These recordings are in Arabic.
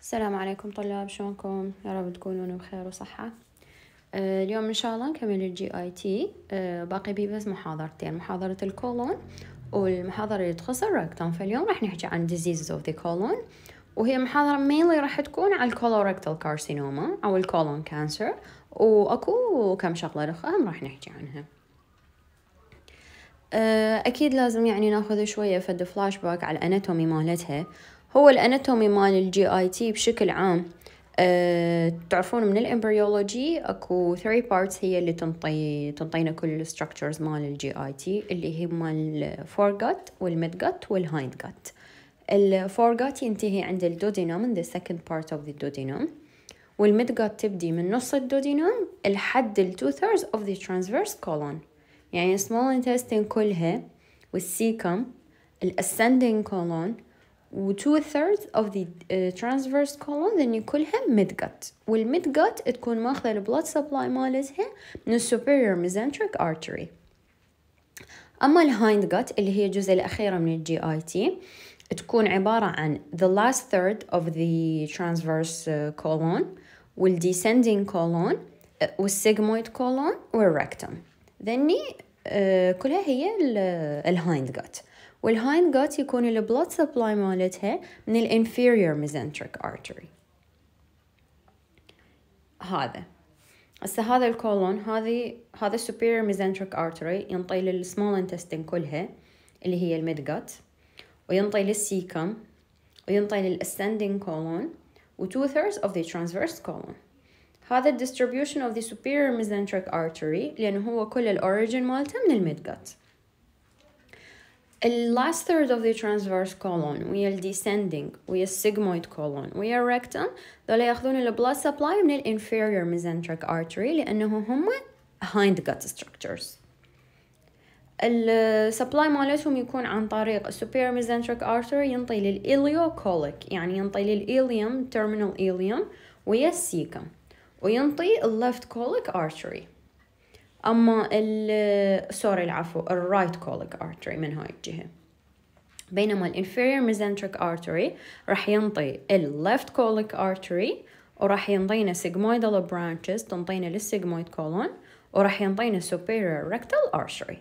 السلام عليكم طلاب شلونكم يا رب تكونون بخير وصحة آه، اليوم إن شاء الله نكمل الجي آي آه، تي باقي بي بس محاضرتين محاضرة الكولون والمحاضرة اللي تخص الركتوم فاليوم راح نحكي عن diseases of the colon وهي محاضرة mainly راح تكون على الكولوركتال كارسينوما أو الكولون كانسر وأكو كم شغلة أخرى هم راح نحكي عنها آه، أكيد لازم يعني ناخذ شوية فد فلاش باك على الأناتومي مالتها هو الاناتومي مال الجي اي تي بشكل عام أه تعرفون من الامبريولوجي اكو 3 بارتس هي اللي تنطي تنطينا كل الستركتشرز مال الجي اي تي اللي هي مال الفور جات جات والميد والهايند جات الفور جات ينتهي عند الدودينوم ذا سكند بارت اوف ذا دودينوم والميد جات تبدي من نص الدودينوم لحد ال two thirds of the transverse colon يعني small انتستين كلها والسيكم الاسندنج كولون و two thirds of the uh, transverse colon then كلها mid gut وال mid gut تكون ماخذة ال blood supply مالتها من superior mesenteric artery أما ال hind gut اللي هي الجزء الأخيرة من ال GIT تكون عبارة عن the last third of the transverse uh, colon وال descending colon وال sigmoid colon وال rectum ذني uh, كلها هي ال hind gut والهايند جوت يكون البلود سبلاي مالتها من الانفيريور ميزنتريك ارتري هذا هسه هذا الكولون هذه هذا السوبيريور ميزنتريك ارتري ينطي للسمول انتستين كلها اللي هي الميد جوت وينطي للسيكم وينطي للاسندنج كولون و two thirds of the transverse colon هذا distribution of the superior mesenteric artery لأنه هو كل الأوريجين مالته من الميد gut The last third of the transverse colon, we are descending, we are sigmoid colon, we are rectum. They the blood supply from the inferior mesenteric artery because they are behind gut structures. The supply مالتهم يكون عن طريق superior mesenteric artery ينطي للإليوكوليك يعني ينطي ileum, terminal ileum ويا السيكم the left colic artery. اما ال سوري العفو الرايت كوليك ارتري من هاي الجهه بينما inferior mesenteric ارتري راح ينطي الليفت كوليك ارتري وراح ينطينا sigmoidal branches تنطينا للسيجمويد كولون وراح ينطينا superior rectal artery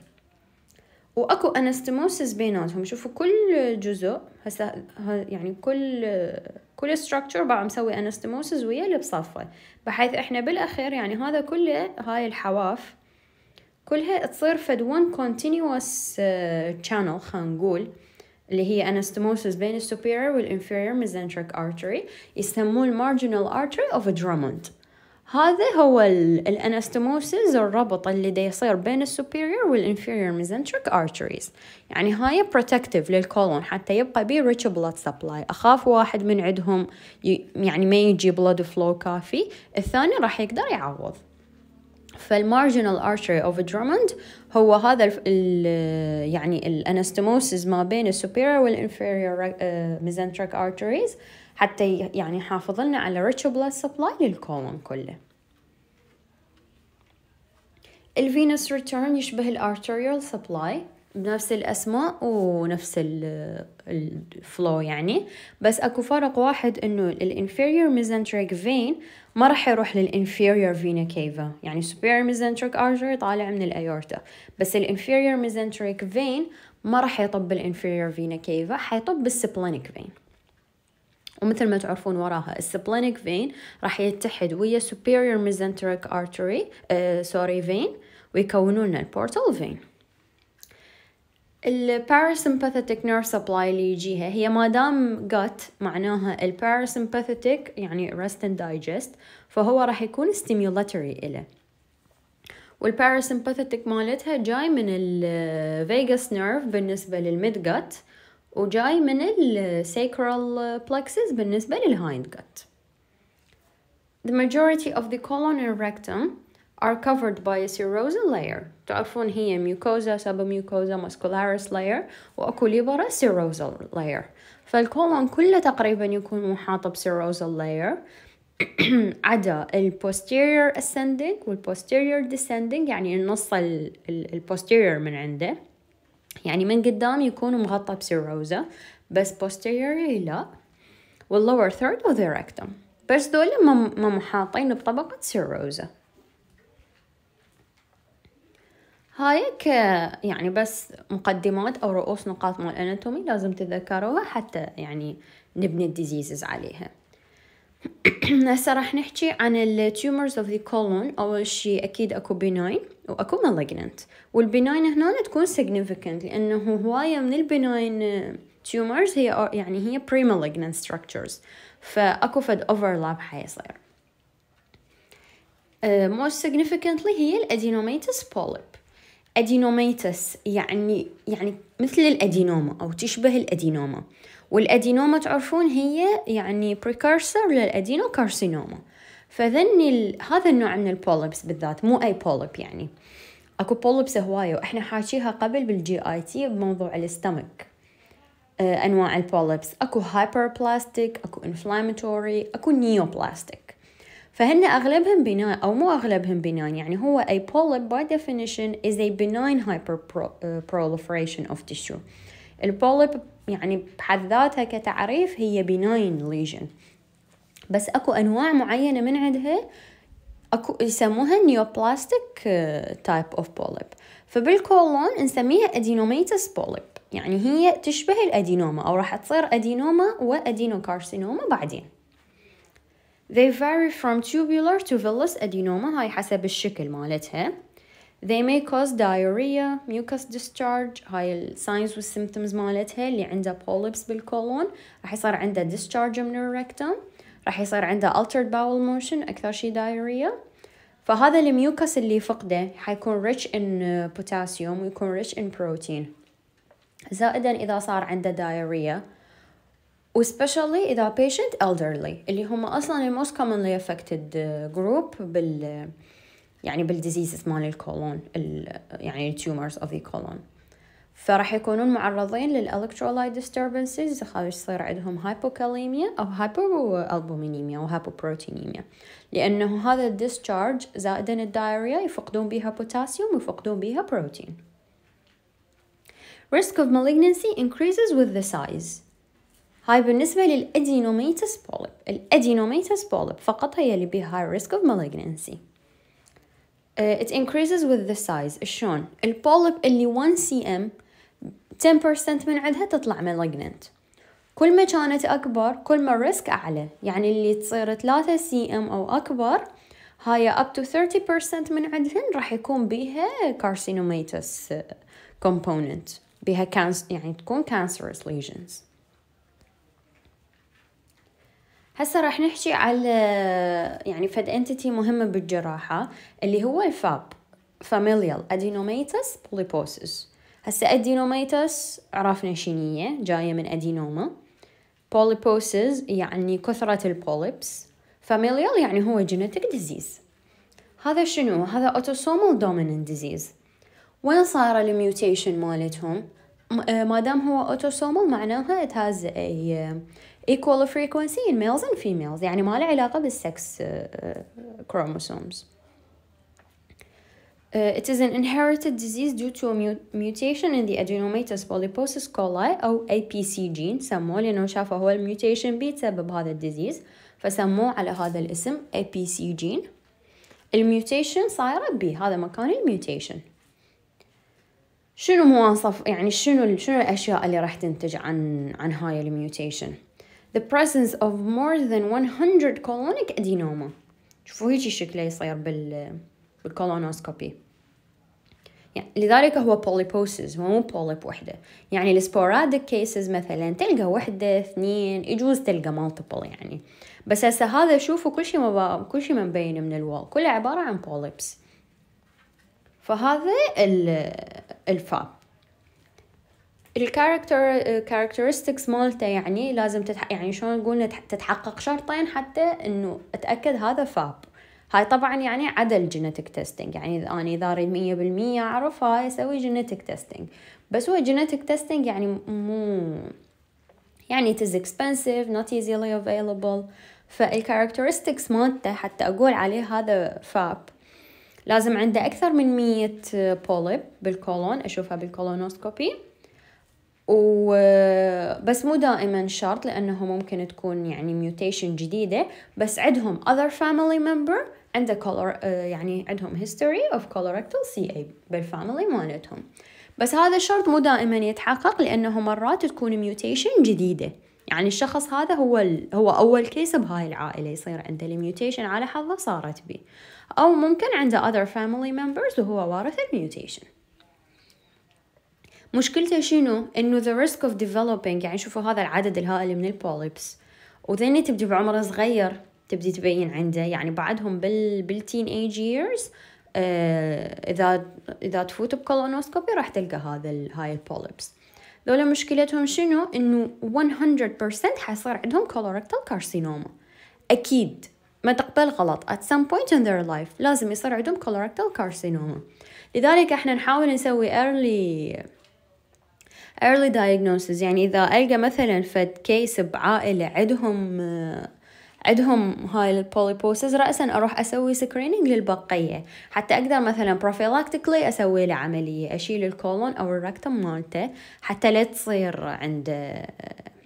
واكو انستموسس بيناتهم شوفوا كل جزء هسه يعني كل كل structure بقى مسوي انستموسس ويا اللي بصفه بحيث احنا بالاخير يعني هذا كله هاي الحواف كلها تصير فد one continuous uh, channel خلينا نقول اللي هي anastomosis بين السوبيريور inferior mesenteric artery يسموه المارجنال artery of Drummond هذا هو الانستوموسيس الربط اللي دا يصير بين السوبيريور inferior ميزنتريك ارتريز يعني هاي بروتكتيف للكولون حتى يبقى بي ريتش بلاد سبلاي اخاف واحد من عندهم يعني ما يجي بلاد فلو كافي الثاني راح يقدر يعوض فالمارجنال ارتري اوف دراموند هو هذا ال يعني الانستموسز ما بين السوبيريور والانفيريور ميزنتريك ارتريز حتى يعني يحافظ لنا على ريتش بلاد سبلاي للكولون كله الفينوس ريتيرن يشبه الارتريال سبلاي بنفس الاسماء ونفس الفلو يعني بس اكو فرق واحد انه الانفيريور ميزنتريك فين ما راح يروح للانفيريور فينا كيفا يعني superior ميزنتريك ارجري طالع من الايورتا بس الانفيريور ميزنتريك فين ما راح يطب الانفيريور فينا كيفا حيطب السبلينيك فين ومثل ما تعرفون وراها السبلينيك فين راح يتحد ويا superior ميزنتريك ارتري سوري فين ويكونون البورتال فين الباراسمباثيتك nerve سبلاي اللي يجيها هي ما دام جات معناها الباراسمباثيتك يعني ريست اند دايجست فهو راح يكون ستيمولاتوري إله والباراسمباثيتك مالتها جاي من الفيجاس نيرف بالنسبة للميد جات وجاي من sacral بلكسس بالنسبة للهايند جات The majority of the colon and rectum are covered by a serosal layer تعرفون هي mucosa submucosa muscularis layer وأكوليبرا سيروزال layer فالكولون كله تقريبا يكون محاط بسيروزال layer عدا ال posterior ascending وال posterior descending يعني النص ال, ال, posterior من عنده يعني من قدام يكون مغطى بسيروزا بس posteriorly لا lower third the rectum بس دول ما محاطين بطبقة سيروزا هاي ك يعني بس مقدمات او رؤوس نقاط مال اناتومي لازم تتذكروها حتى يعني نبني الديزيزز عليها هسه راح نحكي عن التيومرز اوف ذا كولون اول شيء اكيد اكو بيناين واكو مالجننت والبيناين هنا تكون significant لانه هوايه من البيناين تيومرز هي يعني هي بري malignant structures فاكو فد overlap حيصير موست آه، uh, significantly هي الادينوميتس بوليب أدينوميتس يعني يعني مثل الأدينوما أو تشبه الأدينوما والأدينوما تعرفون هي يعني precursor للأدينوكارسينوما فذني هذا النوع من البوليبس بالذات مو أي بوليب يعني اكو بولبس هوايه واحنا حاشيها قبل بالجي اي تي بموضوع الاستمك آه، انواع البولبس اكو هايبر بلاستيك اكو انفلاماتوري اكو نيو بلاستيك فهن أغلبهم بناء أو مو أغلبهم بناء يعني هو a polyp by definition is a benign hyperproliferation آه، of tissue البوليب يعني بحد ذاتها كتعريف هي benign lesion بس أكو أنواع معينة من عندها أكو يسموها نيوبلاستيك تايب اوف بوليب فبالكولون نسميها ادينوميتس بوليب يعني هي تشبه الادينوما او راح تصير ادينوما وادينوكارسينوما بعدين They vary from tubular to villous adenoma هاي حسب الشكل مالتها They may cause diarrhea, mucus discharge هاي ال signs الساينز symptoms مالتها اللي عنده polyps بالكولون راح يصير عنده discharge من الركتم راح يصير عنده altered bowel motion أكثر شي diarrhea فهذا الميوكس اللي فقده حيكون rich in potassium ويكون rich in protein زائدا إذا صار عنده diarrhea especially اذا patient elderly اللي هم اصلا the most commonly affected uh, group بال يعني بالديزيز مال الكولون ال يعني tumors of the colon فراح يكونون معرضين للالكترولايت ديستربنسز خاوي يصير عندهم هايبوكاليميا او هايبو او وهايبوبروتينيميا لانه هذا الديسشارج زائدا الدايريا يفقدون بها بوتاسيوم ويفقدون بها بروتين risk of malignancy increases with the size هاي بالنسبة للأدينوميتس بوليب الأدينوميتس بوليب فقط هي اللي بها risk of malignancy uh, it increases with the size شلون البوليب اللي 1 cm 10% من عندها تطلع malignant كل ما كانت أكبر كل ما الريسك أعلى يعني اللي تصير 3 cm أو أكبر هاي up to 30% من عندهن راح يكون بيها carcinomatous uh, component بيها يعني تكون cancerous lesions هسه راح نحكي على يعني فد انتيتي مهمه بالجراحه اللي هو الفاب familial adenomatous polyposis هسه adenomatous عرفنا شنية جاية من ادينوما polyposis يعني كثرة البوليبس familial يعني هو genetic disease هذا شنو؟ هذا autosomal dominant disease وين صار الميوتيشن مالتهم؟ آه، ما دام هو autosomal معناها it has a equal frequency in males and females يعني ما له علاقة بالسكس آه، آه، chromosomes uh, it is an inherited disease due to a mutation in the adenomatous polyposis coli أو APC gene سموه لأنه شافه هو الميوتيشن بيتسبب هذا الديزيز فسموه على هذا الاسم APC gene الميوتيشن صايرة بي هذا مكان الميوتيشن شنو مواصف يعني شنو شنو الأشياء اللي راح تنتج عن عن هاي الميوتيشن the presence of more than 100 colonic adenoma شوفوا هيجي شكله يصير بال بالكولونوسكوبي يعني لذلك هو polyposis هو مو بوليب وحده يعني السبوراديك كيسز مثلا تلقى وحده اثنين يجوز تلقى مالتيبل يعني بس هسه هذا شوفوا كل شيء مبا... كل شيء مبين من الوال كله عباره عن polyps فهذا الفاب الكاركتر كاركترستكس مالته يعني لازم تتح... يعني شلون نقول تتحقق شرطين حتى انه اتاكد هذا فاب هاي طبعا يعني عدل جينيتك تيستينج يعني اذا انا اذا اريد 100% اعرف هاي اسوي جينيتك تيستينج بس هو جينيتك تيستينج يعني مو يعني it is expensive not easily available فالكاركترستكس مالته حتى اقول عليه هذا فاب لازم عنده اكثر من مية بوليب بالكولون اشوفها بالكولونوسكوبي وبس مو دائما شرط لأنه ممكن تكون يعني ميوتيشن جديدة بس عندهم other family member عنده color يعني عندهم history of colorectal CA بالفاميلي مالتهم بس هذا الشرط مو دائما يتحقق لأنه مرات تكون ميوتيشن جديدة يعني الشخص هذا هو ال... هو اول كيس بهاي العائله يصير عنده الميوتيشن على حظه صارت بي او ممكن عنده other family members وهو وارث الميوتيشن مشكلته شنو انه the risk of developing يعني شوفوا هذا العدد الهائل من البوليبس وذين تبدي بعمر صغير تبدي تبين عنده يعني بعدهم بال بالتين ايج ييرز اذا اذا تفوت بكولونوسكوبي راح تلقى هذا هاي البوليبس ذولا مشكلتهم شنو انه 100% حيصير عندهم كولوركتال كارسينوما اكيد ما تقبل غلط at some point in their life لازم يصير عندهم colorectal carcinoma لذلك احنا نحاول نسوي early early diagnosis يعني إذا ألقى مثلا فد كيس بعائلة عندهم عندهم هاي البوليبوسز رأسا أروح أسوي سكرينينج للبقية حتى أقدر مثلا بروفيلاكتيكلي أسوي له عملية أشيل الكولون أو الركتم مالته حتى لا تصير عنده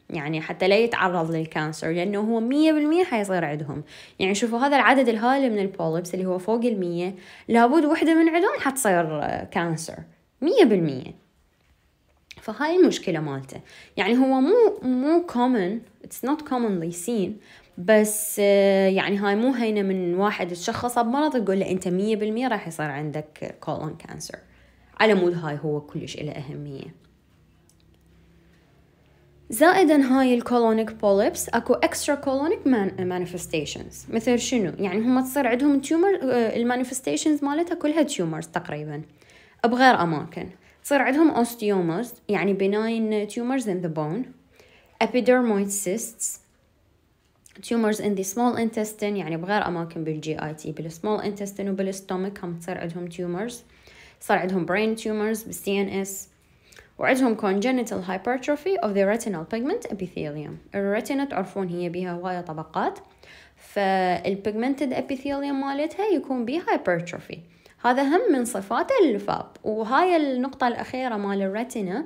يعني حتى لا يتعرض للكانسر لأنه هو مية بالمية حيصير عندهم يعني شوفوا هذا العدد الهائل من البوليبس اللي هو فوق المية لابد وحدة من عندهم حتصير كانسر مية بالمية فهاي المشكله مالته يعني هو مو مو كومن اتس نوت كومنلي سين بس آه، يعني هاي مو هينه من واحد تشخصه بمرض تقول له انت 100% راح يصير عندك كولون كانسر على مود هاي هو كلش له اهميه زائدا هاي الكولونيك بوليبس اكو اكسترا كولونيك مانيفستيشنز مثل شنو يعني هم تصير عندهم تيومر آه، المانيفستيشنز مالتها كلها تيومرز تقريبا بغير اماكن تصير عندهم اوستيومرز يعني بناين tumors in the bone epidermoid cysts tumors in the small intestine يعني بغير أماكن بالجي آي تي small intestine stomach هم تصير عندهم tumors صار عندهم brain tumors بال CNS اس وعندهم congenital hypertrophy of the retinal pigment epithelium الريتنا تعرفون هي بها هواية طبقات فالبيجمنتد epithelium مالتها يكون بيه hypertrophy هذا هم من صفات اللفاب وهاي النقطة الأخيرة مال الريتنا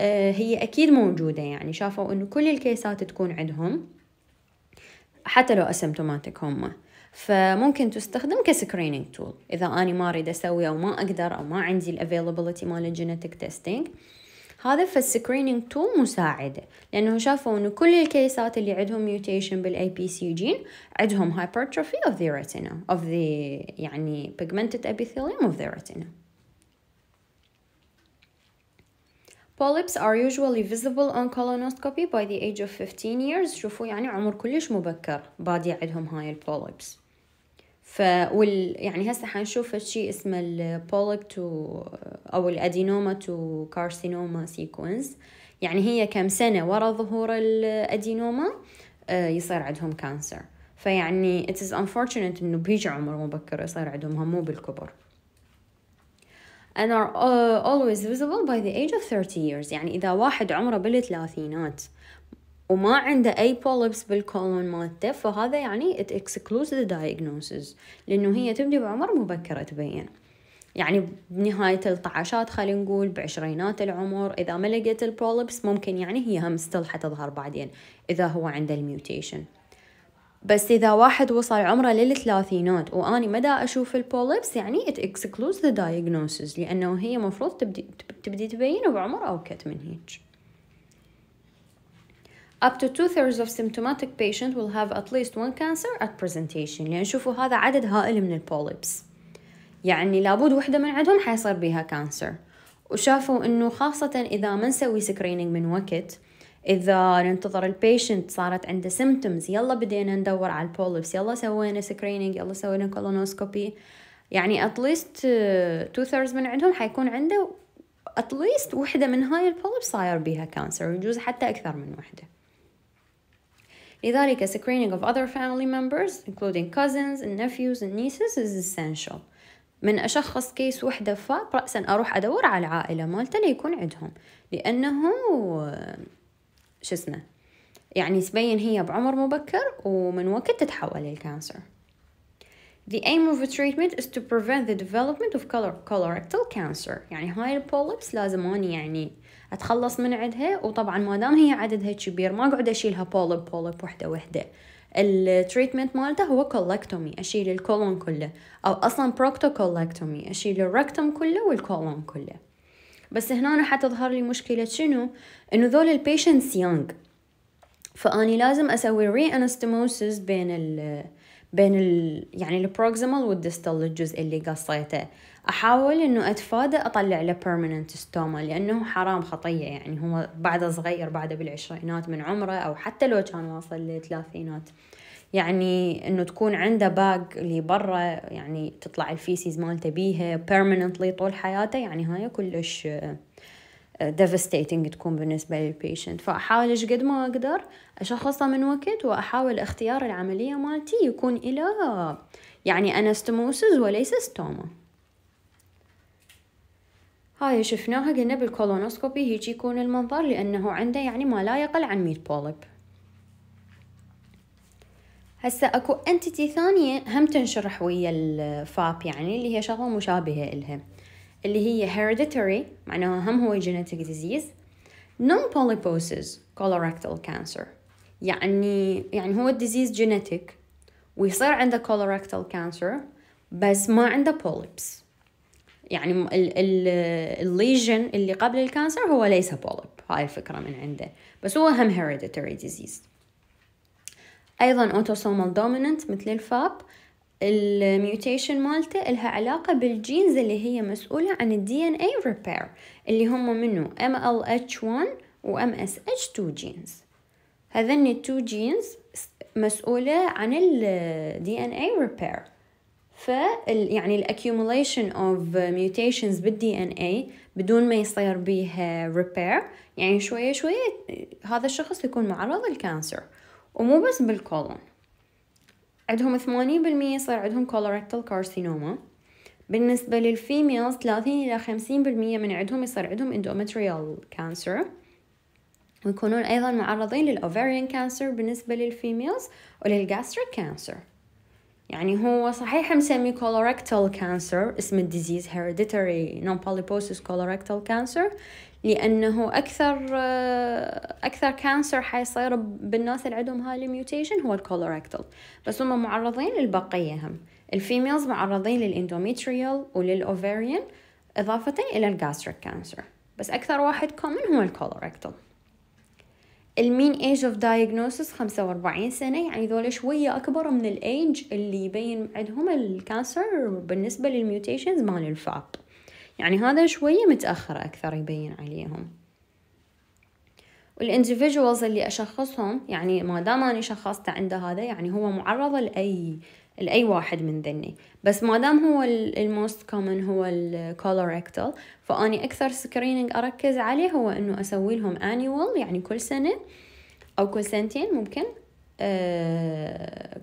آه، هي أكيد موجودة يعني شافوا إنه كل الكيسات تكون عندهم حتى لو أسمتوماتيك هم فممكن تستخدم كسكرينينج تول إذا أنا ما أريد أسوي أو ما أقدر أو ما عندي الافيلابيلتي مال الجينيتك تيستينج هذا فالسكرينينج تو مساعدة لأنه شافوا أنه كل الكيسات اللي عندهم ميوتيشن بالاي بي سي جين عندهم هايبرتروفي of the retina of the يعني pigmented epithelium of the retina Polyps are usually visible on colonoscopy by the age of 15 years شوفوا يعني عمر كلش مبكر بادي عندهم هاي البوليبس ف وال يعني هسه حنشوف شيء اسمه البوليب تو او الادينوما تو كارسينوما سيكونس يعني هي كم سنه ورا ظهور الادينوما آه، يصير عندهم كانسر فيعني it is unfortunate انه بيجي عمر مبكر يصير عندهم هم مو بالكبر and are آه، always visible by the age of 30 years يعني إذا واحد عمره بالثلاثينات وما عنده أي بوليبس بالكولون مالته فهذا يعني it excludes the diagnosis لأنه هي تبدي بعمر مبكرة تبين يعني بنهاية الطعشات خلينا نقول بعشرينات العمر إذا ما لقيت البوليبس ممكن يعني هي هم ستيل حتظهر بعدين إذا هو عنده الميوتيشن بس إذا واحد وصل عمره للثلاثينات وأني مدى أشوف البوليبس يعني it excludes the diagnosis لأنه هي مفروض تبدي, تبدي تبين بعمر أوكت من هيك Up to two-thirds of symptomatic patients will have at least one cancer at presentation لأن يعني شوفوا هذا عدد هائل من البوليبس يعني لابد وحدة من عندهم حيصير بيها كانسر وشافوا انه خاصة اذا ما نسوي سكرينينج من وقت اذا ننتظر البيشنت صارت عنده سيمتومز يلا بدينا ندور على البوليبس يلا سوينا سكرينينج يلا سوينا كولونوسكوبي يعني اتليست تو ثيرز من عندهم حيكون عنده اتليست وحده من هاي البوليبس صاير بيها كانسر ويجوز حتى اكثر من وحده لذلك screening of other family members including cousins and nephews and nieces is essential من أشخص كيس وحدة فرأسا أروح أدور على العائلة مالته يكون عندهم لأنه شو اسمه يعني تبين هي بعمر مبكر ومن وقت تتحول للكانسر The aim of a treatment is to prevent the development of color colorectal cancer يعني هاي البوليبس لازم أني يعني اتخلص من عدها وطبعا ما دام هي عددها كبير ما اقعد اشيلها بولب بولب وحده وحده التريتمنت مالته هو كولكتومي اشيل الكولون كله او اصلا بروكتوكولكتومي اشيل الركتم كله والكولون كله بس هنا حتظهر لي مشكله شنو انه ذول البيشنتس يونغ فاني لازم اسوي ري انستموسيس بين ال بين ال يعني البروكسيمال والديستال الجزء اللي قصيته احاول انه اتفادى اطلع له بيرمننت ستوما لانه حرام خطيه يعني هو بعده صغير بعده بالعشرينات من عمره او حتى لو كان واصل للثلاثينات يعني انه تكون عنده باق اللي برا يعني تطلع الفيسيز مالته بيها بيرمننتلي طول حياته يعني هاي كلش آه، devastating تكون بالنسبة للبيشنت فأحاول إيش قد ما أقدر أشخصه من وقت وأحاول اختيار العملية مالتي يكون إلى يعني أنستموسز وليس ستوما هاي شفناها قلنا بالكولونوسكوبي هيجي يكون المنظر لأنه عنده يعني ما لا يقل عن 100 بوليب هسه اكو انتيتي ثانية هم تنشرح ويا الفاب يعني اللي هي شغلة مشابهة إلها اللي هي hereditary معناها هم هو genetic disease non-polyposis colorectal cancer يعني يعني هو الديزيز جينيتيك ويصير عنده colorectal cancer بس ما عنده polyps يعني الليجن اللي قبل الكانسر هو ليس بولب هاي الفكرة من عنده بس هو هم hereditary disease أيضا autosomal dominant مثل الفاب الميوتيشن مالته إلها علاقة بالجينز اللي هي مسؤولة عن ان DNA repair اللي هم منه MLH1 و MSH2 جينز هذني التو جينز مسؤولة عن ان DNA repair ف يعني الاكيوميليشن اوف ميوتيشنز بالدي ان اي بدون ما يصير بيها ريبير uh, يعني شويه شويه uh, هذا الشخص يكون معرض للكانسر ومو بس بالكولون عندهم 80% يصير عندهم كولوركتال كارسينوما بالنسبة للفيميلز 30 إلى 50% من عندهم يصير عندهم اندومتريال كانسر ويكونون أيضا معرضين للأوفيريان كانسر بالنسبة للفيميلز وللجاستريك كانسر يعني هو صحيح مسمي colorectal cancer اسم الديزيز hereditary non-polyposis colorectal cancer لأنه أكثر أكثر كانسر حيصير بالناس اللي عندهم هاي الميوتيشن هو الكولوركتل بس هم معرضين للبقية هم الفيميلز معرضين للإندوميتريال وللأوفيريان إضافة إلى الجاستريك كانسر بس أكثر واحد كومن هو الكولوركتل المين ايج اوف دايجنوسس 45 سنة يعني ذول شوية أكبر من الايج اللي يبين عندهم الكانسر بالنسبة للميوتيشنز مال الفاب يعني هذا شوية متأخر أكثر يبين عليهم والانديفيدوالز اللي اشخصهم يعني ما دام انا شخصته عنده هذا يعني هو معرض لاي لاي واحد من ذني بس ما دام هو الموست كومن هو الكولوركتال فاني اكثر سكرينينج اركز عليه هو انه اسوي لهم انيوال يعني كل سنه او كل سنتين ممكن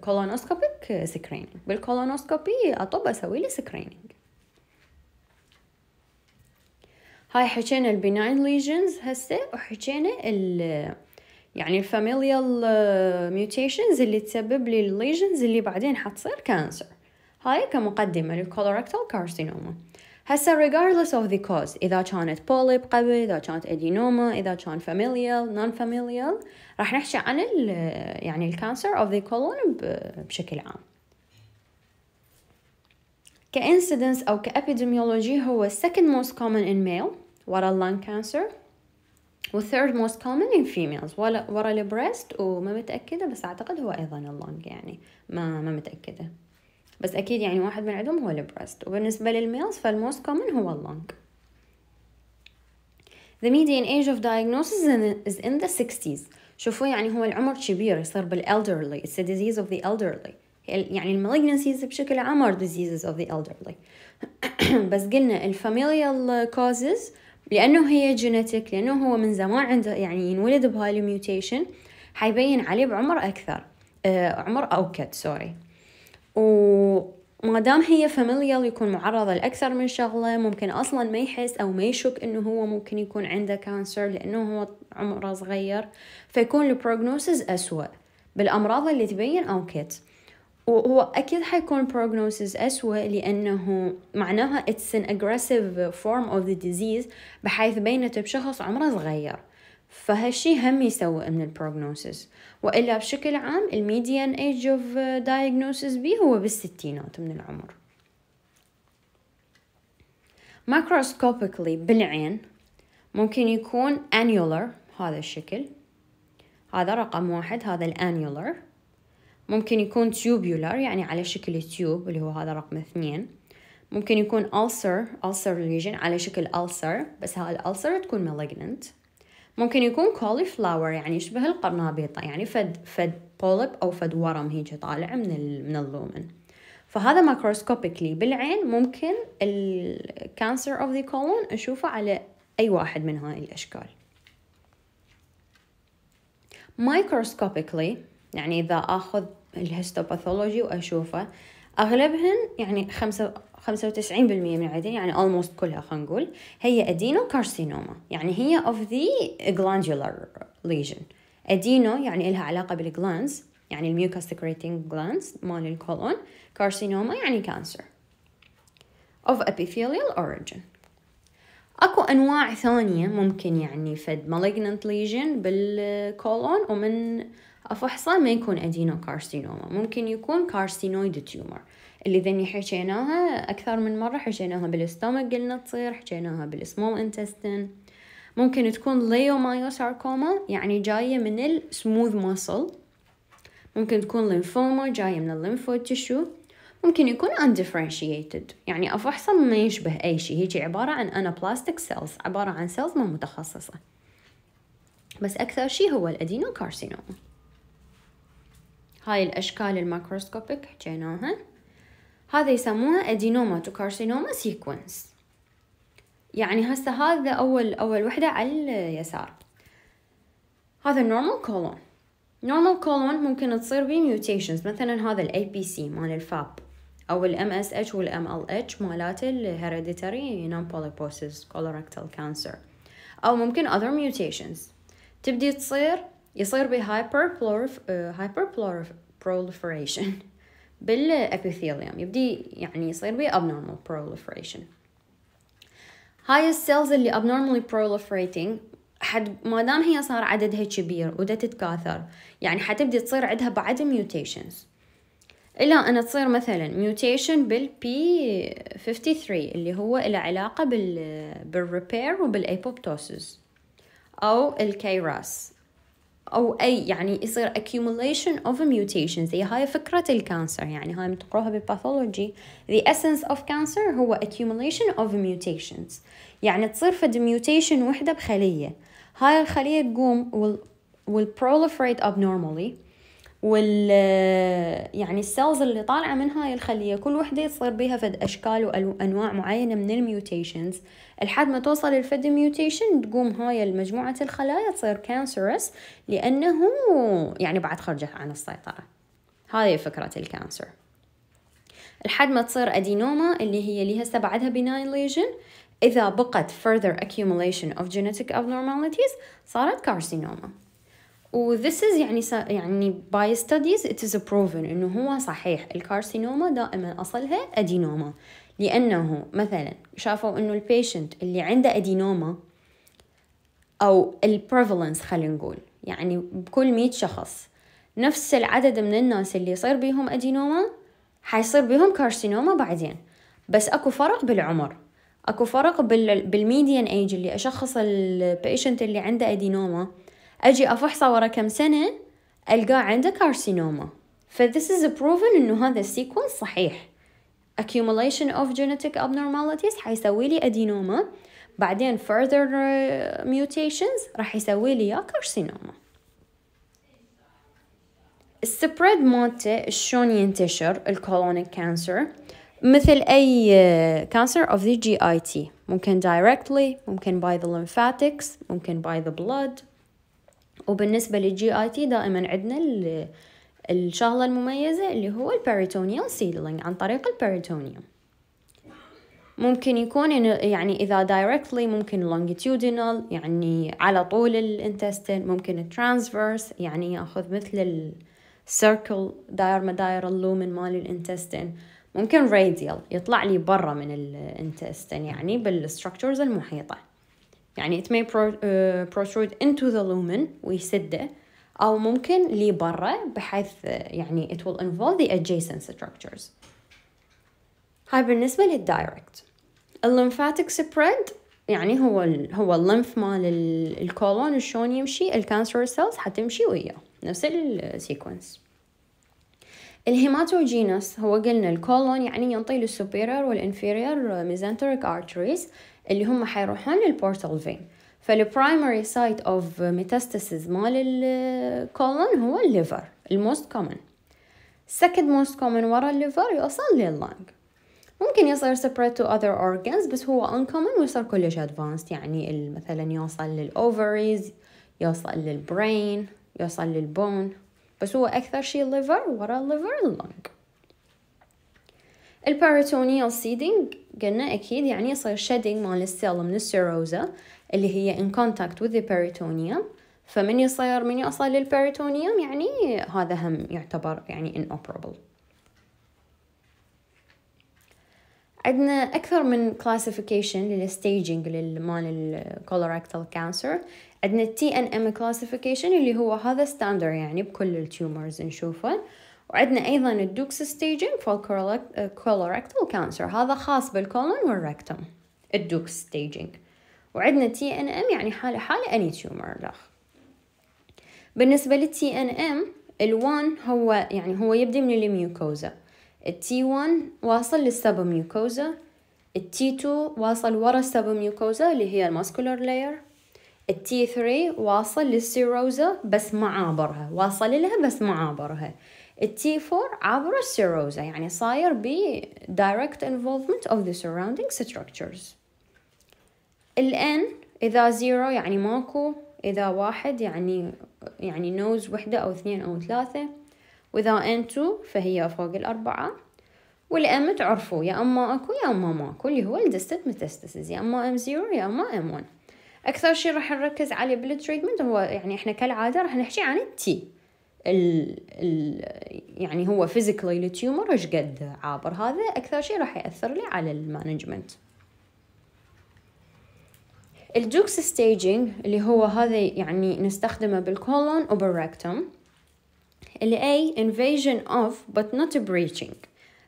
كولونوسكوبيك سكرينينج بالكولونوسكوبي اطب اسوي لي سكرينينج هاي حكينا البناين ليجنز هسه وحكينا ال يعني الفاميليال ميوتيشنز آه، اللي تسبب لي الليجنز اللي بعدين حتصير كانسر هاي كمقدمة للكولوركتال كارسينوما هسه regardless of the cause إذا كانت بوليب قبل إذا كانت ادينوما إذا كان familial non familial راح نحكي عن ال آه، يعني الكانسر of the colon بشكل عام كإنسيدنس أو كأبيديميولوجي هو second most common in male ورا اللان كانسر والثيرد موست كومن ان فيميلز ورا البريست وما متاكده بس اعتقد هو ايضا اللونج يعني ما ما متاكده بس اكيد يعني واحد من عندهم هو البريست وبالنسبه للميلز فالموست كومن هو اللونج The median age of diagnosis is in the 60s شوفوا يعني هو العمر كبير يصير بالelderly it's a disease of the elderly يعني المالجنسيز بشكل عام are diseases of the elderly بس قلنا الفاميليال كوزز لأنه هي جينيتك لأنه هو من زمان عنده يعني ينولد بهاي الميوتيشن حيبين عليه بعمر أكثر آه عمر أوكد سوري وما دام هي فاميليال يكون معرضة لأكثر من شغلة ممكن أصلا ما يحس أو ما يشك إنه هو ممكن يكون عنده كانسر لأنه هو عمره صغير فيكون البروجنوسز أسوأ بالأمراض اللي تبين أوكد وهو أكيد حيكون prognosis أسوأ لأنه معناها it's an aggressive form of the disease بحيث بينت بشخص عمره صغير فهالشي هم يسوء من البروجنوسيس وإلا بشكل عام الميديان ايج اوف دايجنوسيس بي هو بالستينات من العمر ماكروسكوبيكلي بالعين ممكن يكون annular هذا الشكل هذا رقم واحد هذا الانيولر ممكن يكون tubular يعني على شكل تيوب اللي هو هذا رقم اثنين ممكن يكون ulcer ulcer lesion على شكل ulcer بس هاي الألسر تكون malignant ممكن يكون cauliflower يعني يشبه القرنابيطة يعني فد فد بولب أو فد ورم هيك طالع من ال من اللومن فهذا ماكروسكوبيكلي بالعين ممكن cancer of the colon نشوفه على أي واحد من هاي الأشكال مايكروسكوبيكلي يعني إذا آخذ الهيستوباثولوجي وأشوفه أغلبهن يعني خمسة خمسة وتسعين بالمية من العيادين يعني almost كلها خلينا نقول هي أدينو كارسينوما يعني هي of the glandular lesion أدينو يعني إلها علاقة بالجلانس يعني الميوكاس secreting glands مال الكولون كارسينوما يعني كانسر of epithelial origin اكو انواع ثانيه ممكن يعني فد malignant lesion بالكولون ومن أفحصه ما يكون أدينو كارسينوما ممكن يكون كارسينويد تيومر اللي ذني حكيناها أكثر من مرة حكيناها بالستومك قلنا تصير حكيناها بالسمول انتستين ممكن تكون ليومايوساركوما يعني جاية من السموث ماسل ممكن تكون لينفوما جاية من اللينفو تشو ممكن يكون undifferentiated يعني أفحصه ما يشبه أي شيء هيجي عبارة عن anaplastic cells عبارة عن cells ما متخصصة بس أكثر شيء هو الأدينوكارسينوما هاي الأشكال الماكروسكوبيك حكيناها هذا يسموها أدينوما تو كارسينوما سيكونس يعني هسه هذا أول أول وحدة على اليسار هذا النورمال كولون نورمال كولون ممكن تصير بيه ميوتيشنز مثلا هذا الاي بي سي مال الفاب او الام اس اتش والام ال اتش مالات الهيريديتري نون بوليبوسيس كولوركتال كانسر او ممكن other mutations تبدي تصير يصير بهايبر آه، هايبر proliferation بالابيثيليوم يبدي يعني يصير بيه abnormal proliferation هاي السيلز اللي abnormally proliferating حد ما دام هي صار عددها كبير ودا تتكاثر يعني حتبدي تصير عندها بعد ميوتيشنز الى ان تصير مثلا ميوتيشن p 53 اللي هو له علاقه بال بالريبير وبالايبوبتوسيس او الكيراس او اي يعني يصير accumulation of mutations هي هاي فكره الكانسر يعني هاي متقروها بالباثولوجي the essence of cancer هو accumulation of mutations يعني تصير فد ميوتيشن وحده بخليه هاي الخليه تقوم will will proliferate abnormally وال يعني السيلز اللي طالعه من هاي الخليه كل وحده تصير بيها فد اشكال وانواع معينه من الميوتيشنز لحد ما توصل الفد ميوتيشن تقوم هاي المجموعة الخلايا تصير كانسرس لأنه يعني بعد خرجت عن السيطرة هاي فكرة الكانسر لحد ما تصير أدينوما اللي هي اللي هسه بعدها بناين ليجن إذا بقت further accumulation of genetic abnormalities صارت كارسينوما و this is يعني سا يعني by studies it is proven إنه هو صحيح الكارسينوما دائما أصلها أدينوما لأنه مثلا شافوا أنه البيشنت اللي عنده أدينوما أو البريفالنس خلينا نقول يعني بكل مية شخص نفس العدد من الناس اللي يصير بيهم أدينوما حيصير بيهم كارسينوما بعدين بس أكو فرق بالعمر أكو فرق بالميديان ايج اللي أشخص البيشنت اللي عنده أدينوما أجي أفحصه ورا كم سنة ألقاه عنده كارسينوما فذس is proven إنه هذا السيكونس صحيح accumulation of genetic abnormalities حيسوي لي ادينوما بعدين further uh, mutations راح يسوي لي كارسينوما السبريد مالته شلون ينتشر الكولونيك كانسر مثل اي كانسر اوف ذا جي اي تي ممكن دايركتلي ممكن باي ذا lymphatics ممكن باي ذا blood وبالنسبة للجي اي تي دائما عندنا الشغلة المميزة اللي هو الباريتونيال سيدلينج عن طريق البريتونيوم ممكن يكون يعني إذا دايركتلي ممكن longitudinal يعني على طول الانتستين ممكن transverse يعني ياخذ مثل السيركل داير مداير اللومن مال الانتستين ممكن radial يطلع لي برا من الانتستين يعني بالستركتشرز المحيطة يعني it may آه، protrude into the lumen ويسده أو ممكن لبرا بحيث يعني it will involve the adjacent structures هاي بالنسبة للدايركت الليمفاتيك سبريد يعني هو ال هو اللمف مال الكولون شلون يمشي الكانسر سيلز حتمشي وياه نفس السيكونس الهيماتوجينوس هو قلنا الكولون يعني ينطي للسوبيرير والانفيرير ميزانتريك ارتريز اللي هم حيروحون للبورتال فين فالبرايمري سايت اوف ميتاستاسيز مال الكولون هو الليفر الموست كومن سكند موست كومن ورا الليفر يوصل لللانج ممكن يصير سبريت تو اذر اورجانز بس هو uncommon ويصير كلش ادفانسد يعني مثلا يوصل للاوفريز يوصل للبرين يوصل للبون بس هو أكثر شيء الليفر ورا الليفر اللونج الباريتونيال seeding قلنا أكيد يعني يصير shedding مال السيل من السيروزا اللي هي in contact with the peritoneum فمن يصير من يوصل للبيريتونيوم يعني هذا هم يعتبر يعني inoperable عندنا أكثر من classification للستيجنج للمال الكولوركتال كانسر عندنا TNM classification اللي هو هذا ستاندر يعني بكل التيومرز نشوفه وعندنا أيضا الدوكس staging for colorectal cancer هذا خاص بالكولون والركتم الدوكس staging وعندنا تي ان ام يعني حالة حالة اني تيومر لاخ بالنسبة للتي ان ام ال1 هو يعني هو يبدي من الميوكوزا التي 1 واصل ميوكوزا التي 2 واصل ورا ميوكوزا اللي هي الماسكولر لاير التي 3 واصل للسيروزا بس ما عابرها واصل لها بس ما عابرها التي 4 عبر السيروزا يعني صاير بي دايركت involvement of the surrounding structures الان اذا زيرو يعني ماكو اذا واحد يعني يعني نوز وحدة او اثنين او ثلاثة واذا ان تو فهي فوق الاربعة والام تعرفوا يا اما اكو يا اما ماكو اللي هو الديستنت متستسز يا اما ام زيرو يا اما ام ون اكثر شيء راح نركز عليه بالتريتمنت هو يعني احنا كالعاده راح نحكي عن التي ال ال يعني هو فيزيكلي التيومر ايش قد عابر هذا اكثر شيء راح ياثر لي على المانجمنت الدوكس ستيجينج اللي هو هذا يعني نستخدمه بالكولون وبالركتم اللي A invasion of but not breaching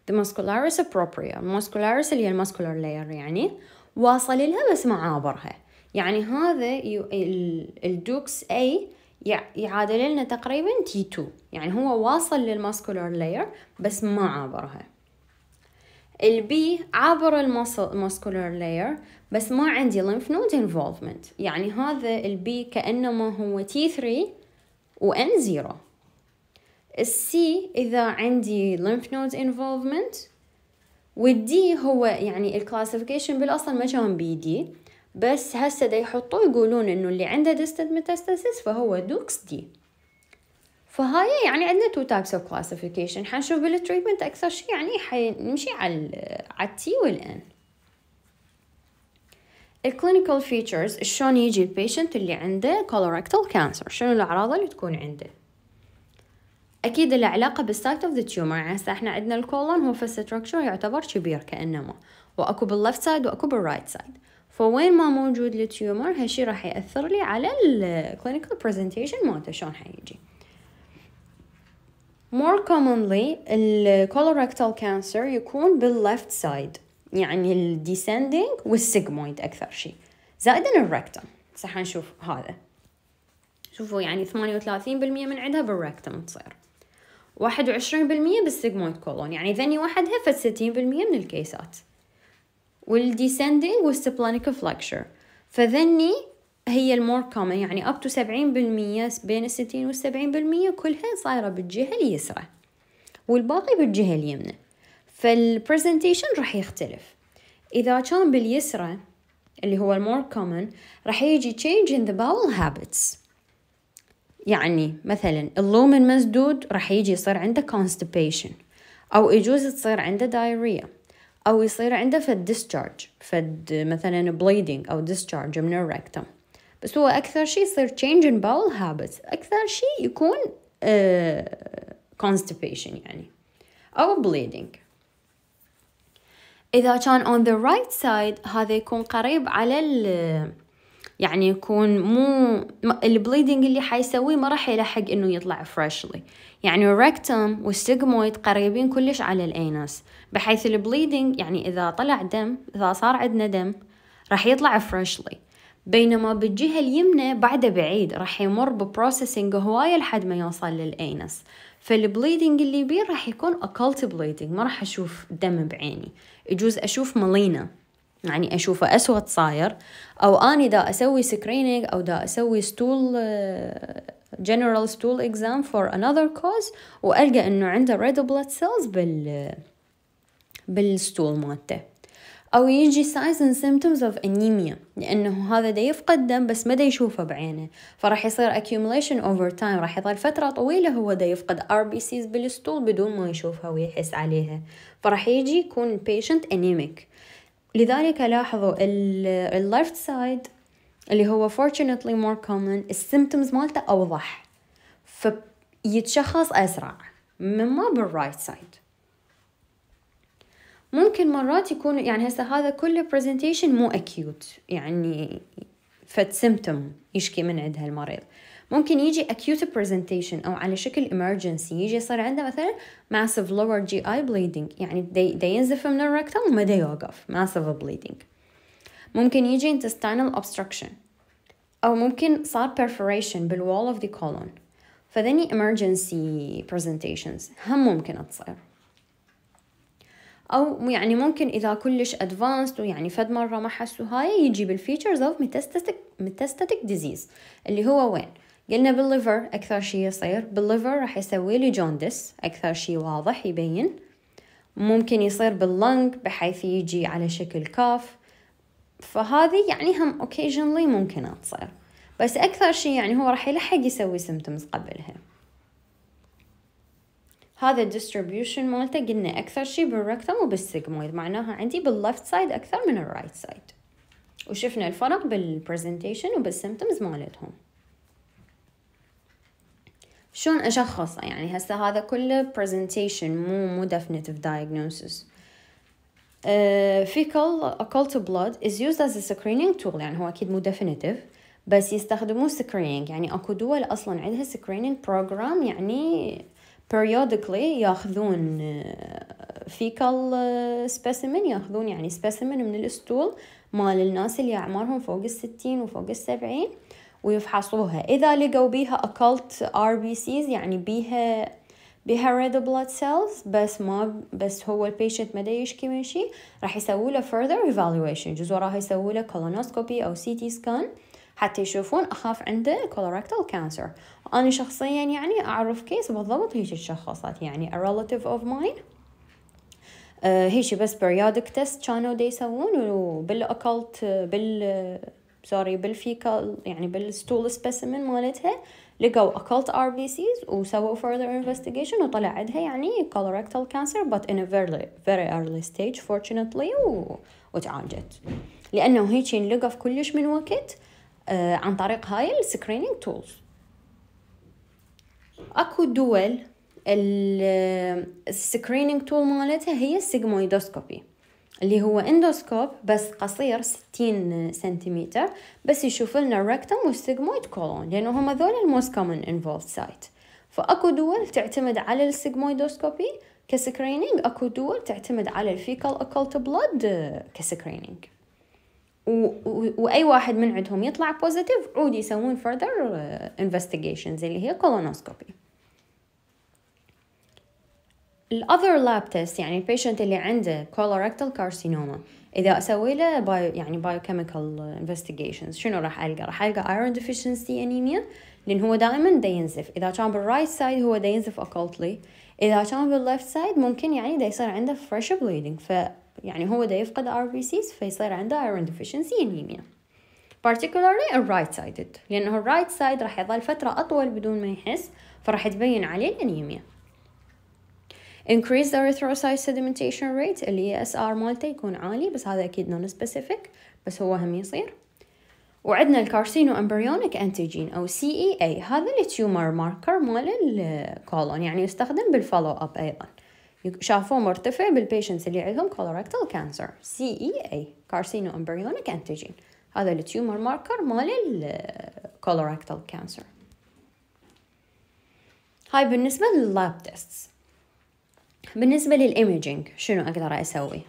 the muscularis propria muscularis اللي هي الماسكولار لاير يعني واصل لها بس ما عابرها يعني هذا الدوكس A يعادل لنا تقريبا T2 يعني هو واصل للماسكولار لاير بس ما عابرها البي عبر المسكولر لاير بس ما عندي lymph نود involvement يعني هذا البي كأنما هو T3 و N0 السي إذا عندي lymph نود involvement والدي هو يعني الكلاسيفيكيشن بالأصل ما كان بي دي بس هسه دا يحطوه يقولون انه اللي عنده distant metastasis فهو دوكس دي فهاي يعني عندنا تو تايبس اوف كلاسيفيكيشن حنشوف بالتريتمنت اكثر شيء يعني حنمشي على على التي والان الكلينيكال فيتشرز شلون يجي البيشنت اللي عنده colorectal كانسر شنو الاعراض اللي تكون عنده اكيد العلاقه بالسايت اوف ذا تيومر يعني هسه احنا عندنا الكولون هو فستراكشر يعتبر كبير كانما واكو بالليفت سايد واكو بالرايت سايد فوين ما موجود التيومر هالشي راح ياثر لي على الكلينيكال برزنتيشن مالته شلون حيجي more commonly ال colorectal cancer يكون بال left side يعني ال descending والsigmoid أكثر شيء زائدا rectum صح نشوف هذا شوفوا يعني ثمانية وثلاثين بالمية من عندها rectum تصير واحد وعشرين بال sigmoid colon يعني ذني وحدها فستين بالمية من الكيسات وال descending والسبلانيك flexure فذني هي المور كومن يعني اب تو 70% بين الستين وال بالمية كلها صايرة بالجهة اليسرى والباقي بالجهة اليمنى فالبرزنتيشن راح يختلف إذا كان باليسرى اللي هو المور كومن راح يجي change in the bowel habits يعني مثلا اللومن مسدود راح يجي يصير عنده constipation أو يجوز تصير عنده diarrhea أو يصير عنده فد discharge فد مثلا bleeding أو discharge من الركتم بس هو أكثر شيء يصير change in bowel habits أكثر شيء يكون uh, constipation يعني أو bleeding إذا كان on the right side هذا يكون قريب على ال يعني يكون مو البليدنج اللي حيسويه ما راح يلحق انه يطلع فريشلي يعني الركتم والستجمويد قريبين كلش على الانس بحيث البليدنج يعني اذا طلع دم اذا صار عندنا دم راح يطلع فريشلي بينما بالجهة اليمنى بعده بعيد راح يمر ببروسيسنج هواية لحد ما يوصل للأنس فالبليدنج اللي بيه راح يكون أكلت بليدنج ما راح اشوف دم بعيني يجوز اشوف ملينا يعني اشوفه اسود صاير او اني دا اسوي سكرينينج او دا اسوي ستول جنرال ستول اكزام فور انذر كوز والقى انه عنده ريد بلاد سيلز بال آه، بالستول مالته أو يجي signs and symptoms of anemia لأنه هذا دا يفقد دم بس ما دا يشوفه بعينه فراح يصير accumulation over time راح يظل فترة طويلة هو دا يفقد RBCs بالستول بدون ما يشوفها ويحس عليها فراح يجي يكون patient anemic لذلك لاحظوا ال left side اللي هو fortunately more common السيمتومز مالته أوضح فيتشخص أسرع مما بالرايت سايد ممكن مرات يكون يعني هسه هذا كله برزنتيشن مو اكيوت يعني فد سيمتوم يشكي من عندها المريض ممكن يجي acute presentation أو على شكل emergency يجي يصير عنده مثلا massive lower GI bleeding يعني دي, دي ينزف من الركتم وما دي يوقف massive bleeding ممكن يجي intestinal obstruction أو ممكن صار perforation بالwall of the colon فذني emergency presentations هم ممكن تصير او يعني ممكن اذا كلش ادفانسد ويعني فد مره ما حسوا هاي يجي بالفيتشرز اوف ميتاستاتيك ميتاستاتيك ديزيز اللي هو وين قلنا بالليفر اكثر شيء يصير بالليفر راح يسوي لي جوندس اكثر شيء واضح يبين ممكن يصير باللنج بحيث يجي على شكل كاف فهذه يعني هم اوكيجنلي ممكن تصير بس اكثر شيء يعني هو راح يلحق يسوي سيمتومز قبلها هذا الديستريبيوشن مالته قلنا اكثر شيء بالركتم وبالسيجمويد معناها عندي بالليفت سايد اكثر من الرايت سايد وشفنا الفرق بالبرزنتيشن وبالسيمتومز مالتهم شلون اشخصه يعني هسه هذا كله presentation مو مو definitive diagnosis فيكال آه، اوكولت occult blood is used as a screening tool يعني هو اكيد مو definitive بس يستخدموه screening يعني اكو دول اصلا عندها screening program يعني periodically ياخذون فيكال آه، سبيسيمين آه، ياخذون يعني سبيسيمين من الاسطول مال الناس اللي اعمارهم فوق الستين وفوق السبعين ويفحصوها اذا لقوا بيها اكلت ار بي سيز يعني بيها بها ريد بلاد سيلز بس ما بس هو البيشنت ما يشكي من شيء راح يسووا له فرذر ايفالويشن جزء وراها يسووا له كولونوسكوبي او سي تي سكان حتى يشوفون أخاف عنده كولوركتال كانسر أنا شخصيا يعني أعرف كيس بالضبط هيك الشخصات يعني a relative of mine آه هيك بس periodic test كانوا دي يسوون وبالاكلت بال سوري بالفيكال يعني بالستول سبيسيمن مالتها لقوا اكلت ار بي سيز وسووا فurther انفستيجيشن وطلع عندها يعني colorectal cancer but in a very very early stage fortunately و... وتعالجت لانه هيك ينلقى في كلش من وقت آه، عن طريق هاي السكرينينج تولز اكو دول السكرينينج تول مالتها هي السيجمويدوسكوبي اللي هو اندوسكوب بس قصير 60 سنتيمتر بس يشوف لنا الركتم والسيجمويد كولون لانه هم ذول الموست كومن انفولد سايت فاكو دول تعتمد على السيجمويدوسكوبي كسكرينينج اكو دول تعتمد على الفيكال اوكولت بلود كسكرينينج و... و... واي واحد من عندهم يطلع بوزيتيف عود يسوون فردر انفستيجيشنز uh, اللي هي كولونوسكوبي الاذر لاب تيست يعني البيشنت اللي عنده كولوركتال كارسينوما اذا اسوي له بايو يعني كيميكال انفستيجيشنز شنو راح القى راح القى ايرون ديفيشنسي انيميا لان هو دائما دا ينزف اذا كان بالرايت سايد هو دا ينزف اكولتلي اذا كان بالليفت سايد ممكن يعني دا يصير عنده فريش بليدنج ف يعني هو ده يفقد RBCs فيصير عنده iron deficiency anemia particularly ال right sided لأنه ال right side راح يظل فترة أطول بدون ما يحس فراح تبين عليه الأنيميا increased erythrocyte sedimentation rate اللي هي e SR مالته يكون عالي بس هذا أكيد non specific بس هو هم يصير وعندنا الكارسينو امبريونيك انتيجين او سي اي اي هذا التيومر ماركر مال الكولون يعني يستخدم بالفولو اب ايضا شافوه مرتفع بالبيشنس اللي عندهم colorectal cancer CEA carcino embryonic antigen هذا التيومر ماركر مال colorectal كانسر هاي بالنسبة لللاب تيستس بالنسبة للإيميجينج شنو أقدر أسوي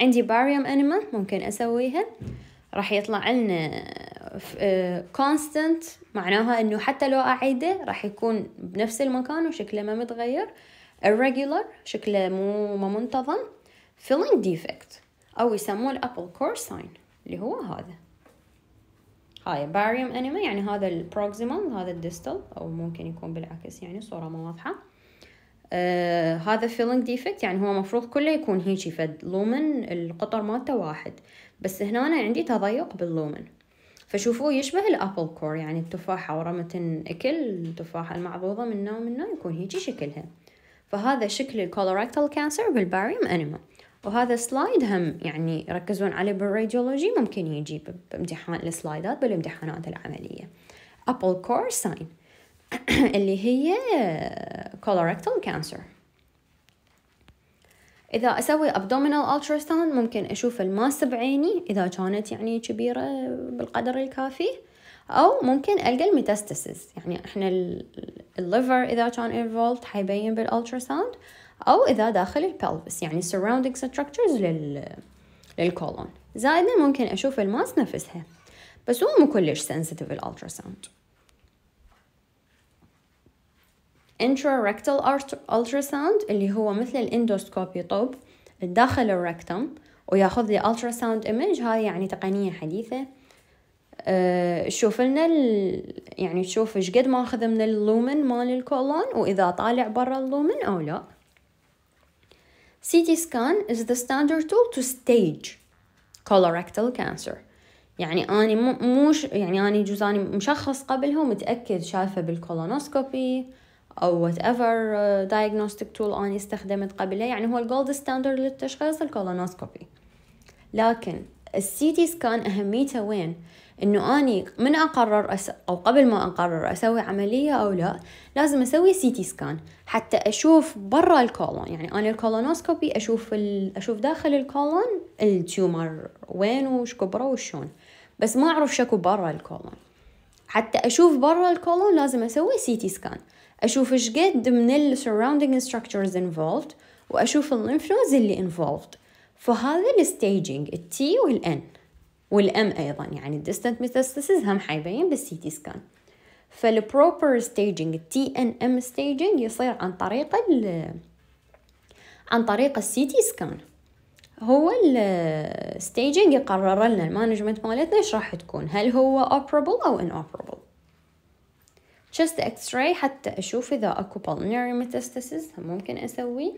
عندي باريوم أنيمال ممكن أسويها راح يطلع لنا كونستنت آه، معناها انه حتى لو اعيده راح يكون بنفس المكان وشكله ما متغير irregular شكله مو ما منتظم filling defect أو يسموه الأبل sign اللي هو هذا هاي باريوم انيما يعني هذا البروكسيمال هذا الديستال او ممكن يكون بالعكس يعني صوره ما واضحه آه هذا filling ديفكت يعني هو مفروض كله يكون هيجي فد لومن القطر مالته واحد بس هنا أنا عندي تضيق باللومن فشوفوه يشبه الابل كور يعني التفاحه ورمه اكل التفاحه المعضوضه منه ومنه يكون هيجي شكلها فهذا شكل الكولوركتال كانسر بالباريوم انيما وهذا سلايد هم يعني يركزون عليه بالراديولوجي ممكن يجي بامتحان السلايدات بالامتحانات العملية أبل كور ساين اللي هي كولوركتال كانسر إذا أسوي أبدومينال ألتراستان ممكن أشوف الماس بعيني إذا كانت يعني كبيرة بالقدر الكافي أو ممكن ألقى الميتاستاسيس يعني إحنا الليفر إذا كان involved حيبين ساوند أو إذا داخل البلفس يعني surrounding structures لل للكولون زائدا ممكن أشوف الماس نفسها بس هو مو كلش sensitive الألتراساوند intrarectal ultrasound اللي هو مثل الاندوسكوب يطب داخل الركتم وياخذ لي ultrasound image هاي يعني تقنية حديثة تشوف آه، لنا يعني تشوف ايش قد ماخذ من اللومن مال الكولون واذا طالع برا اللومن او لا CT scan is the standard tool to stage colorectal cancer يعني أنا مو مش يعني أنا جوزاني مشخص قبلها ومتأكد شايفة بالكولونوسكوبي أو وات ايفر آه، diagnostic tool أنا استخدمت قبلها يعني هو الجولد ستاندرد للتشخيص الكولونوسكوبي لكن السي تي سكان أهميته وين؟ انه اني من اقرر أس... او قبل ما اقرر اسوي عمليه او لا لازم اسوي سي تي سكان حتى اشوف برا الكولون يعني انا الكولونوسكوبي اشوف ال... اشوف داخل الكولون التيومر وين وش كبره وشون بس ما اعرف شكو برا الكولون حتى اشوف برا الكولون لازم اسوي سي تي سكان اشوف ايش قد من ال surrounding structures involved واشوف الليمف اللي involved فهذا الستيجينج التي والان والام ايضا يعني الديستنت ميتاستاسيس هم حيبين بالسي تي سكان فالبروبر ستيجنج تي ان ام ستيجنج يصير عن طريق ال عن طريق السي تي سكان هو الستيجنج يقرر لنا المانجمنت مالتنا ايش راح تكون هل هو اوبرابل او ان اوبرابل تشست اكس راي حتى أشوف إذا أكو بالنيري ميتاستاسيس ممكن اسويه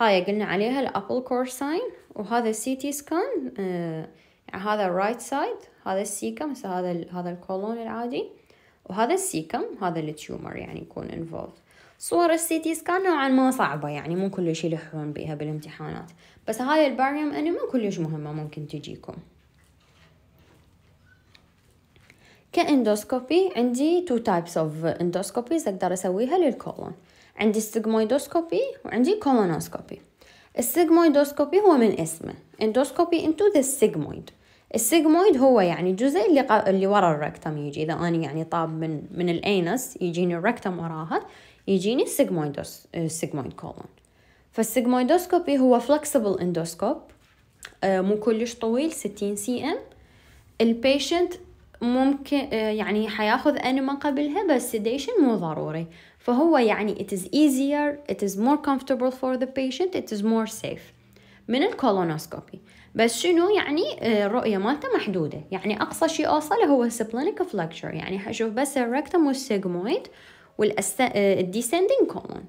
هاي قلنا عليها الابل كور ساين وهذا السي تي سكان آه هذا الرايت سايد هذا السيكم هسه هذا الـ هذا الكولون العادي وهذا السيكم هذا التيومر يعني يكون انفولد صور السي تي سكان نوعا ما صعبة يعني مو كلش يلحون بيها بالامتحانات بس هاي الباريوم انيما كلش مهمة ممكن تجيكم كاندوسكوبي عندي تو تايبس اوف اندوسكوبيز اقدر اسويها للكولون عندي السيجمويدوسكوبي وعندي كولونوسكوبي السيجمويدوسكوبي هو من اسمه اندوسكوبي انتو ذا سيجمويد السيجمويد هو يعني الجزء اللي قا... اللي ورا الركتم يجي اذا انا يعني طاب من من الانس يجيني الركتم وراها يجيني السيجمويدوس السيجمويد كولون فالسيجمويدوسكوبي هو فلكسبل اندوسكوب آه، مو كلش طويل 60 سي ام البيشنت ممكن آه، يعني حياخذ انما قبلها بس سيديشن مو ضروري فهو يعني it is easier it is more comfortable for the patient it is more safe من الكولونوسكوبي بس شنو يعني آه، الرؤية مالته محدودة يعني أقصى شيء أوصله هو سبلينيك فلكشر يعني حشوف بس الركتم والسيجمويد والديسندنج كولون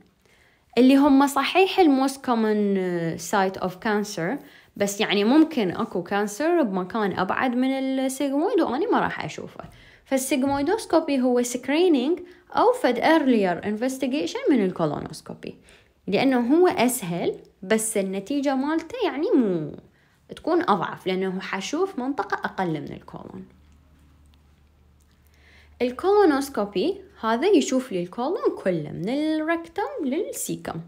اللي هم صحيح الموست كومن سايت اوف كانسر بس يعني ممكن اكو كانسر بمكان ابعد من السيجمويد واني ما راح اشوفه فالسيجمويدوسكوبي هو سكرينينج أوفد earlier investigation من الكولونوسكوبي لأنه هو أسهل بس النتيجة مالته يعني مو تكون أضعف لأنه حشوف منطقة أقل من الكولون الكولونوسكوبي هذا يشوف لي الكولون كله من الركتم للسيكم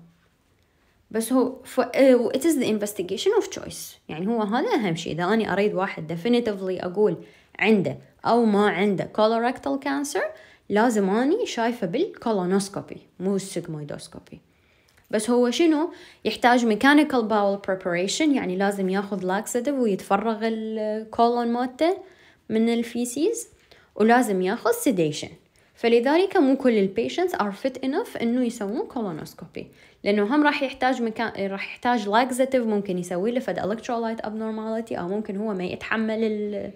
بس هو ف... آه، it is the investigation of choice يعني هو هذا أهم شيء إذا أنا أريد واحد definitively أقول عنده أو ما عنده colorectal cancer لازم أني شايفة بالكولونوسكوبي مو السيجمويدوسكوبي بس هو شنو يحتاج ميكانيكال باول بريباريشن يعني لازم ياخذ لاكسيتيف ويتفرغ الكولون موته من الفيسيز ولازم ياخذ سيديشن فلذلك مو كل البيشنتس ار فيت انف انه يسوون كولونوسكوبي لانه هم راح يحتاج مكان راح يحتاج لاكزاتيف ممكن يسوي له فد الكترولايت ابنورماليتي او ممكن هو ما يتحمل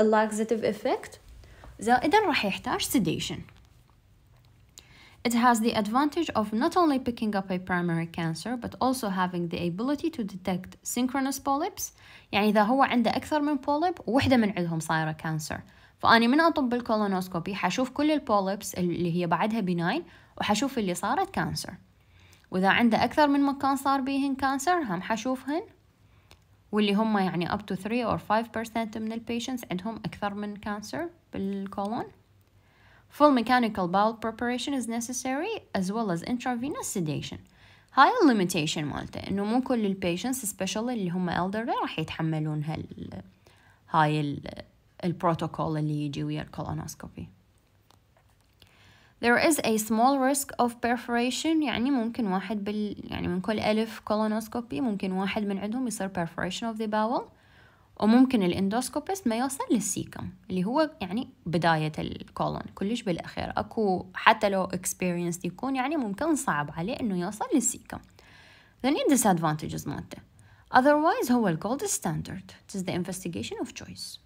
اللاكزاتيف افكت زائدا راح يحتاج sedation It has the advantage of not only picking up a primary cancer but also having the ability to detect synchronous polyps يعني إذا هو عنده أكثر من polyp وحدة من عندهم صايرة cancer فأني من أطب الكولونوسكوبي حشوف كل البوليبس اللي هي بعدها بناين وحشوف اللي صارت كانسر وإذا عنده أكثر من مكان صار بيهن كانسر هم حشوفهن واللي هم يعني up to 3 or 5% من البيشنس عندهم أكثر من كانسر بالكولون Full mechanical bowel preparation is necessary as well as intravenous sedation هاي الليميتيشن مالته انه مو كل البيشنس سبيشال اللي هم elderly راح يتحملون هال هاي البروتوكول اللي يجي ويا الكولونوسكوبي There is a small risk of perforation يعني ممكن واحد بال يعني من كل ألف colonoscopy ممكن واحد من عندهم يصير perforation of the bowel وممكن الاندوسكوبيست ما يوصل للسيكم اللي هو يعني بداية الكولون كلش بالأخير أكو حتى لو experienced يكون يعني ممكن صعب عليه إنه يوصل للسيكم then the disadvantages مالته otherwise هو الجولد standard it is the investigation of choice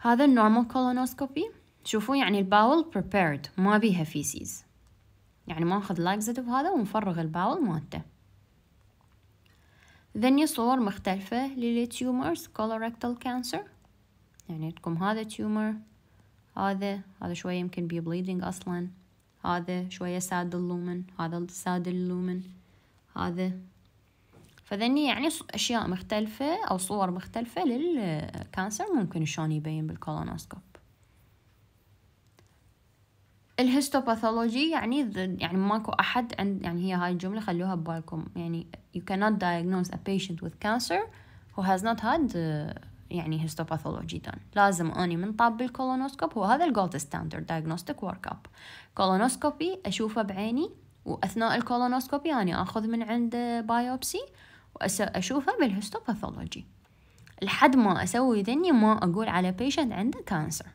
هذا النورمال كولونوسكوبي شوفوا يعني الباول prepared ما بيها فيسيز يعني ما اخذ لاكزيتيف هذا ونفرغ الباول مالته ذني صور مختلفة للتيومرز colorectal cancer يعني عندكم هذا تيومر هذا هذا شوية يمكن بي بليدنج أصلا هذا شوية ساد اللومن هذا ساد اللومن هذا فذني يعني أشياء مختلفة أو صور مختلفة للكانسر ممكن شلون يبين بالكولونوسكوب الهيستوباثولوجي يعني يعني ماكو احد عند يعني هي هاي الجمله خلوها ببالكم يعني you cannot diagnose a patient with cancer who has not had uh, يعني هيستوباثولوجي دون لازم اني من طاب الكولونوسكوب هو هذا الجولد ستاندرد دايجنوستيك ورك اب كولونوسكوبي اشوفه بعيني واثناء الكولونوسكوبي اني يعني اخذ من عند بايوبسي واشوفه بالهيستوباثولوجي لحد ما اسوي ذني ما اقول على بيشنت عنده كانسر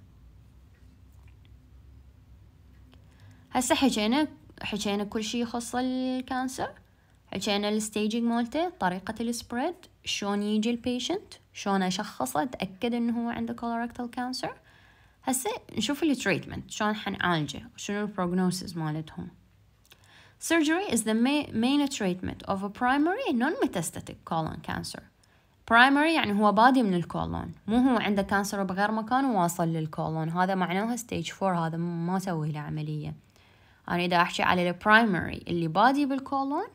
هسه حكينا حكينا كل شيء يخص الكانسر حكينا الستيجينج مالته طريقة السبريد شلون يجي البيشنت شلون اشخصه اتاكد انه هو عنده كولوركتال كانسر هسه نشوف التريتمنت شلون حنعالجه شنو البروجنوسيس مالتهم Surgery is the main treatment of a primary non-metastatic colon cancer. primary يعني هو بادي من الكولون مو هو عنده كانسر بغير مكان وواصل للكولون هذا معناه stage 4 هذا ما سوي له عمليه أنا إذا أحكي على البرايمري اللي بادي بالكولون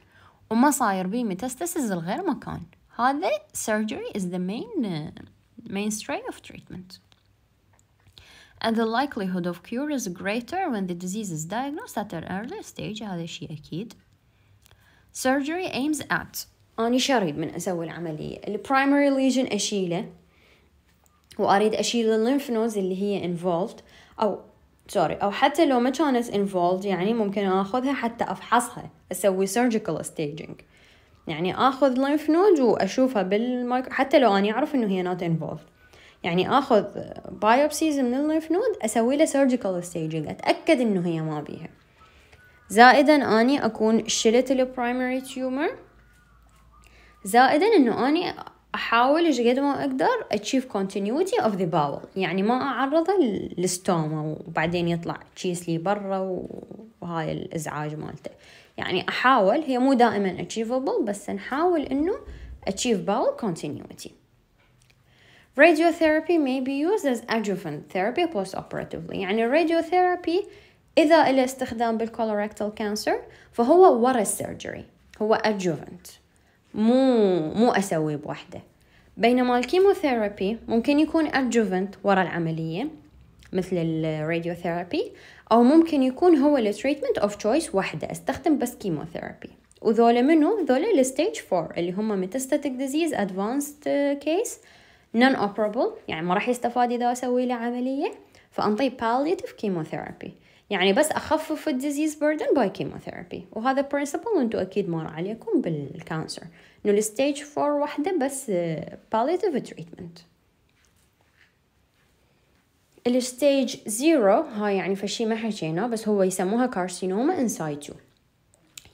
وما صاير بيه ميتاستاسيز لغير مكان هذا surgery is the uh, main strain of treatment and the likelihood of cure is greater when the disease is diagnosed at an earlier stage هذا شيء أكيد surgery aims at أنا شريد من أسوي العملية البرايمري ليجن أشيله وأريد أشيل الليمف نودز اللي هي involved أو سوري او حتى لو ما كانت انفولد يعني ممكن اخذها حتى افحصها اسوي surgical staging يعني اخذ lymph node واشوفها بالمايكرو حتى لو اني اعرف انه هي not involved يعني اخذ بايوبسيز من الليمف نود اسوي له سيرجيكال ستيجنج اتاكد انه هي ما بيها زائدا اني اكون شلت البرايمري تيومر زائدا انه اني احاول ايش قد ما اقدر اتشيف continuity of the bowel يعني ما اعرضه للستوما وبعدين يطلع تشيس لي برا وهاي الازعاج مالته يعني احاول هي مو دائما achievable بس نحاول انه achieve bowel continuity Radiotherapy may be used as adjuvant therapy postoperatively يعني الراديوثيرابي إذا له استخدام بالكولوركتال كانسر فهو ورا السيرجري هو adjuvant مو مو اسوي بوحده بينما الكيموثيرابي ممكن يكون أدجوفنت ورا العملية مثل الراديوثيرابي أو ممكن يكون هو التريتمنت أوف تشويس وحده أستخدم بس كيموثيرابي وذولا منو؟ ذولا الستيج 4 اللي هم ميتاستاتيك ديزيز ادفانسد كيس نون اوبرابل يعني ما راح يستفاد اذا اسوي له عمليه فانطي باليتيف كيموثيرابي يعني بس اخفف الديزيز بيردن باي كيموثيرابي وهذا برنسبل انتم اكيد مر عليكم بالكانسر انه الستيج 4 وحده بس باليتيف تريتمنت الستيج 0 هاي يعني فشي ما حكينا بس هو يسموها كارسينوما انسايتو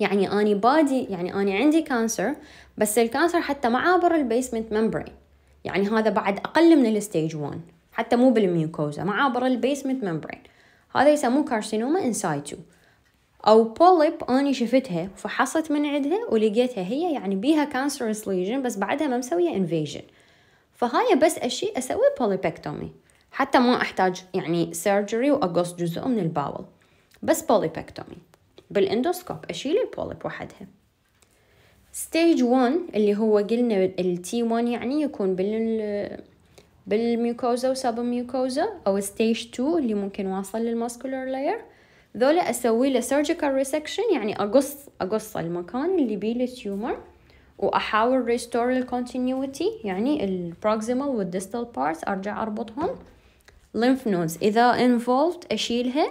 يعني اني بادي يعني اني عندي كانسر بس الكانسر حتى ما عابر البيسمنت ممبرين يعني هذا بعد اقل من الستيج 1 حتى مو بالميوكوزا ما عابر البيسمنت ممبرين هذا يسموه كارسينوما انسايتو أو بوليب أني شفتها فحصت من عندها ولقيتها هي يعني بيها كانسرس ليجن بس بعدها ما مسوية انفيجن فهاي بس أشي أسوي بوليبكتومي حتى ما أحتاج يعني سيرجري وأقص جزء من الباول بس بوليبكتومي بالاندوسكوب أشيل البوليب وحدها ستيج 1 اللي هو قلنا التي 1 يعني يكون بال بالميوكوزا وسب ميوكوزا او ستيج 2 اللي ممكن واصل للماسكولار لاير ذولا اسوي له سيرجيكال ريسكشن يعني اقص اقص المكان اللي بيه التيومر واحاول ريستور الكونتينيوتي يعني البروكسيمال والديستال بارت ارجع اربطهم lymph nodes اذا involved اشيلها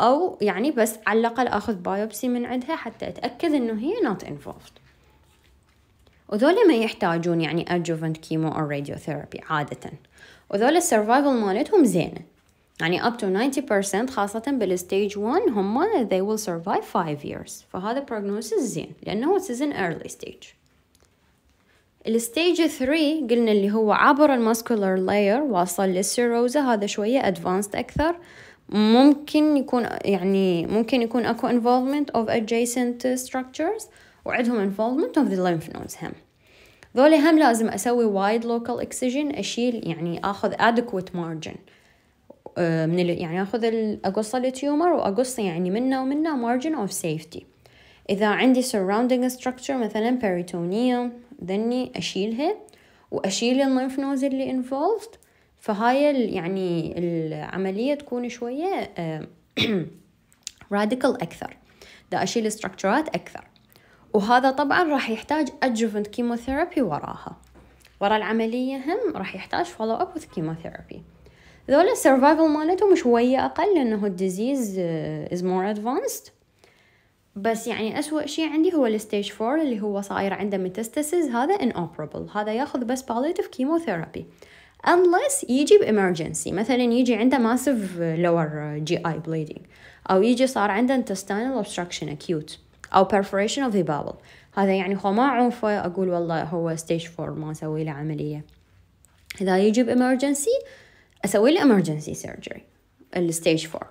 او يعني بس على الاقل اخذ بايوبسي من عندها حتى اتاكد انه هي نوت involved وذولا ما يحتاجون يعني adjuvant chemo او radiotherapy عادة وذولا السرفايفل مالتهم زينة يعني up to 90% خاصة بالستيج 1 هم they will survive 5 years فهذا prognosis زين لأنه it is an early stage الستيج 3 قلنا اللي هو عبر المسكولر لاير واصل للسيروزا هذا شوية advanced أكثر ممكن يكون يعني ممكن يكون اكو involvement of adjacent structures وعندهم involvement of the lymph nodes هم ذولي هم لازم اسوي wide local excision اشيل يعني اخذ adequate margin آه، من ال... يعني اخذ اقص التيومر واقص يعني منه ومنه مارجن اوف سيفتي اذا عندي surrounding structure مثلا peritoneum ذني اشيلها واشيل الليمف نوز اللي involved فهاي يعني العمليه تكون شويه راديكال آه، اكثر دا اشيل استراكشرات اكثر وهذا طبعا راح يحتاج ادجوفنت كيموثيرابي وراها ورا العمليه هم راح يحتاج فولو اب وذ كيموثيرابي ذولا السرفايفل مالتهم شوية أقل لأنه الديزيز آه، is more advanced بس يعني أسوأ شيء عندي هو الستيج 4 اللي هو صاير عنده metastasis هذا inoperable هذا ياخذ بس palliative chemotherapy unless يجي بإمرجنسي مثلا يجي عنده massive آه، lower آه، GI bleeding أو يجي صار عنده intestinal obstruction acute أو perforation of the bowel هذا يعني خو ما عوفه أقول والله هو stage 4 ما أسوي له عملية إذا يجي بإمرجنسي emergency اسوي لي emergency surgery الستيج 4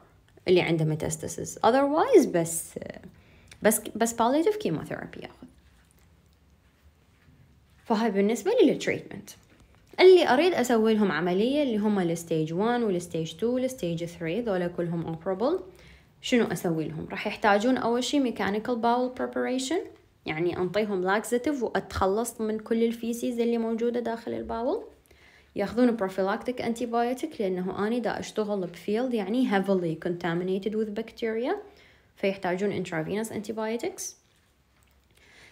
اللي عنده ميتاستاسيس otherwise بس بس بس palliative chemotherapy ياخذ فهاي بالنسبة لي للتريتمنت اللي أريد أسوي لهم عملية اللي هم الستيج 1 والستيج 2 والستيج 3 ذولا كلهم operable شنو أسوي لهم راح يحتاجون أول شي mechanical bowel preparation يعني أنطيهم لاكزيتيف وأتخلص من كل الفيسيز اللي موجودة داخل الباول ياخذون بروفيلاكتيك انتي بايوتيك لانه اني دا اشتغل بفيلد يعني heavily contaminated with bacteria فيحتاجون intravenous antibiotics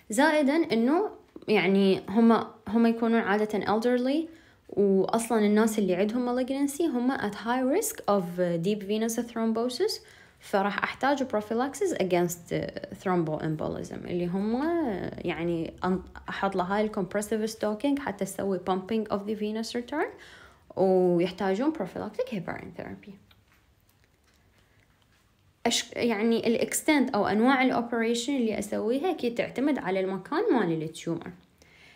زائدا انه يعني هم هم يكونون عادة elderly واصلا الناس اللي عندهم malignancy هم at high risk of deep venous thrombosis فراح احتاج بروفيلاكسز اجينست ثرومبو امبوليزم اللي هم uh، يعني احط له هاي الكومبرسيف ستوكينج حتى تسوي بامبينج اوف ذا فينوس ريتيرن ويحتاجون بروفيلاكتيك هيبارين ثيرابي أش... يعني الاكستنت او انواع الاوبريشن اللي اسويها كي تعتمد على المكان مال التيومر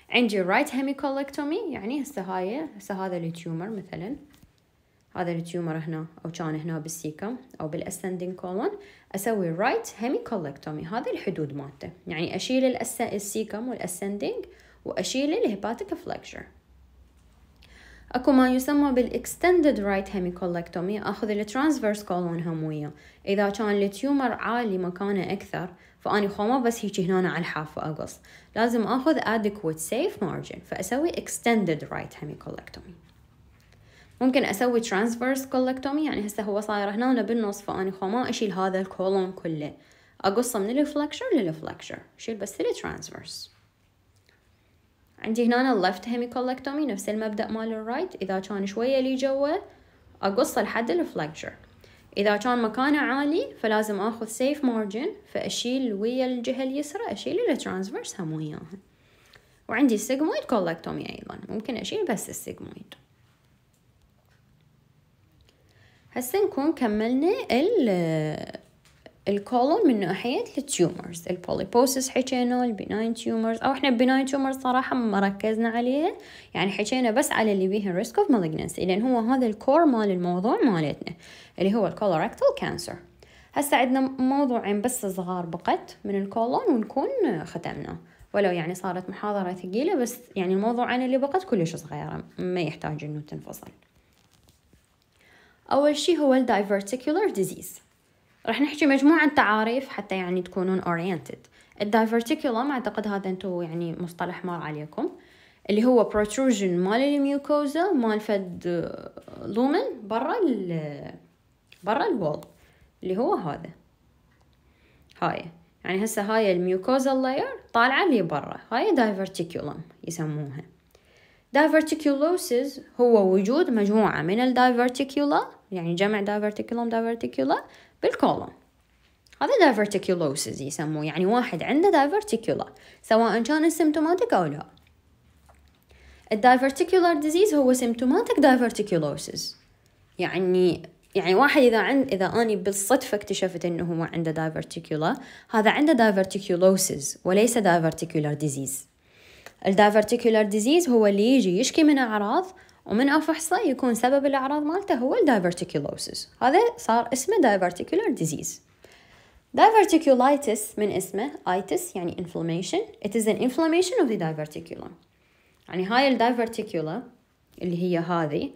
عندي رايت هيميكولكتومي يعني هسه هاي هسه هذا التيومر مثلا هذا التيومر هنا او كان هنا بالسيكم او بالاسندنج كولون اسوي رايت هيمي كولكتومي هذه الحدود مالته يعني اشيل السيكم والاسندنج واشيل الهيباتيك فلكشر اكو ما يسمى بالاكستندد رايت هيميكولكتومي اخذ الترانسفيرس كولون هم وياه اذا كان التيومر عالي مكانه اكثر فاني خومه بس هيك هنا على الحاف واقص لازم اخذ adequate safe margin فاسوي extended right hemicolectomy ممكن اسوي ترانسفيرس كولكتومي يعني هسه هو صاير هنا بالنص فاني خو ما اشيل هذا الكولون كله اقصه من الفلكشر للفلكشر اشيل بس الترانسفيرس عندي هنا اللفت هيميكولكتومي نفس المبدا مال الرايت اذا كان شويه لي جوا اقصه لحد الفلكشر اذا كان مكانه عالي فلازم اخذ سيف مارجن فاشيل ويا الجهه اليسرى اشيل الترانسفيرس هم وياها وعندي السيجمويد كولكتومي ايضا ممكن اشيل بس السيجمويد هسه نكون كملنا ال الكولون من ناحية التيومرز البوليبوسس حكينا البناين تيومرز او احنا البناين تيومرز صراحة ما ركزنا عليها يعني حكينا بس على اللي بيها الريسك اوف مالجنسي لان هو هذا الكور مال الموضوع مالتنا اللي هو الكولوركتال كانسر هسه عندنا موضوعين بس صغار بقت من الكولون ونكون ختمنا ولو يعني صارت محاضرة ثقيلة بس يعني الموضوعين اللي بقت كلش صغيرة ما يحتاج انه تنفصل أول شي هو الـ Diverticular Disease رح نحكي مجموعة تعاريف حتى يعني تكونون oriented الـ Diverticulum أعتقد هذا أنتو يعني مصطلح مر عليكم اللي هو protrusion مال الميوكوزا مال فد آه، لومن برا ال برا الوول اللي هو هذا هاي يعني هسه هاي الميوكوزا لاير طالعة اللي برا هاي diverticulum يسموها diverticulosis هو وجود مجموعة من الدايفرتيكولا يعني جمع diverticulum diverticula بالكولون هذا diverticulosis يسموه يعني واحد عنده diverticula سواء كان symptomatic أو لا الدايفرتيكولار ديزيز هو سيمتوماتيك دايفرتيكولوسيس يعني يعني واحد إذا عند إذا أني بالصدفة اكتشفت إنه هو عنده دايفرتيكولا هذا عنده دايفرتيكولوسيس وليس دايفرتيكولار ديزيز الدايفرتيكولار ديزيز هو اللي يجي يشكي من أعراض ومن أفحصه يكون سبب الأعراض مالته هو الدايفرتيكولوسيس هذا صار اسمه دايفرتيكولار ديزيز diverticulitis من اسمه ايتس يعني inflammation it is an inflammation of the diverticulum يعني هاي الدايفرتيكولا اللي هي هذه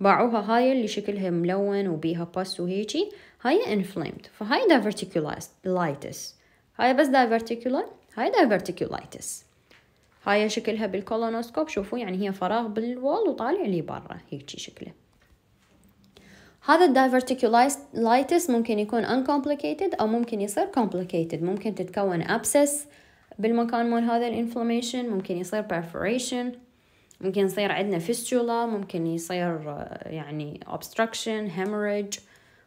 باعوها هاي اللي شكلها ملون وبيها بس وهيجي هاي inflamed فهاي دايفرتيكولايتس هاي بس دايفرتيكولا هاي diverticulitis هاي شكلها بالكولونوسكوب شوفوا يعني هي فراغ بالوال وطالع لي برا هيجي شكله هذا الدايفرتيكولايتس ممكن يكون uncomplicated أو ممكن يصير complicated ممكن تتكون abscess بالمكان مال هذا الانفلاميشن ممكن يصير perforation ممكن يصير عندنا فيستولا ممكن يصير آه، يعني obstruction hemorrhage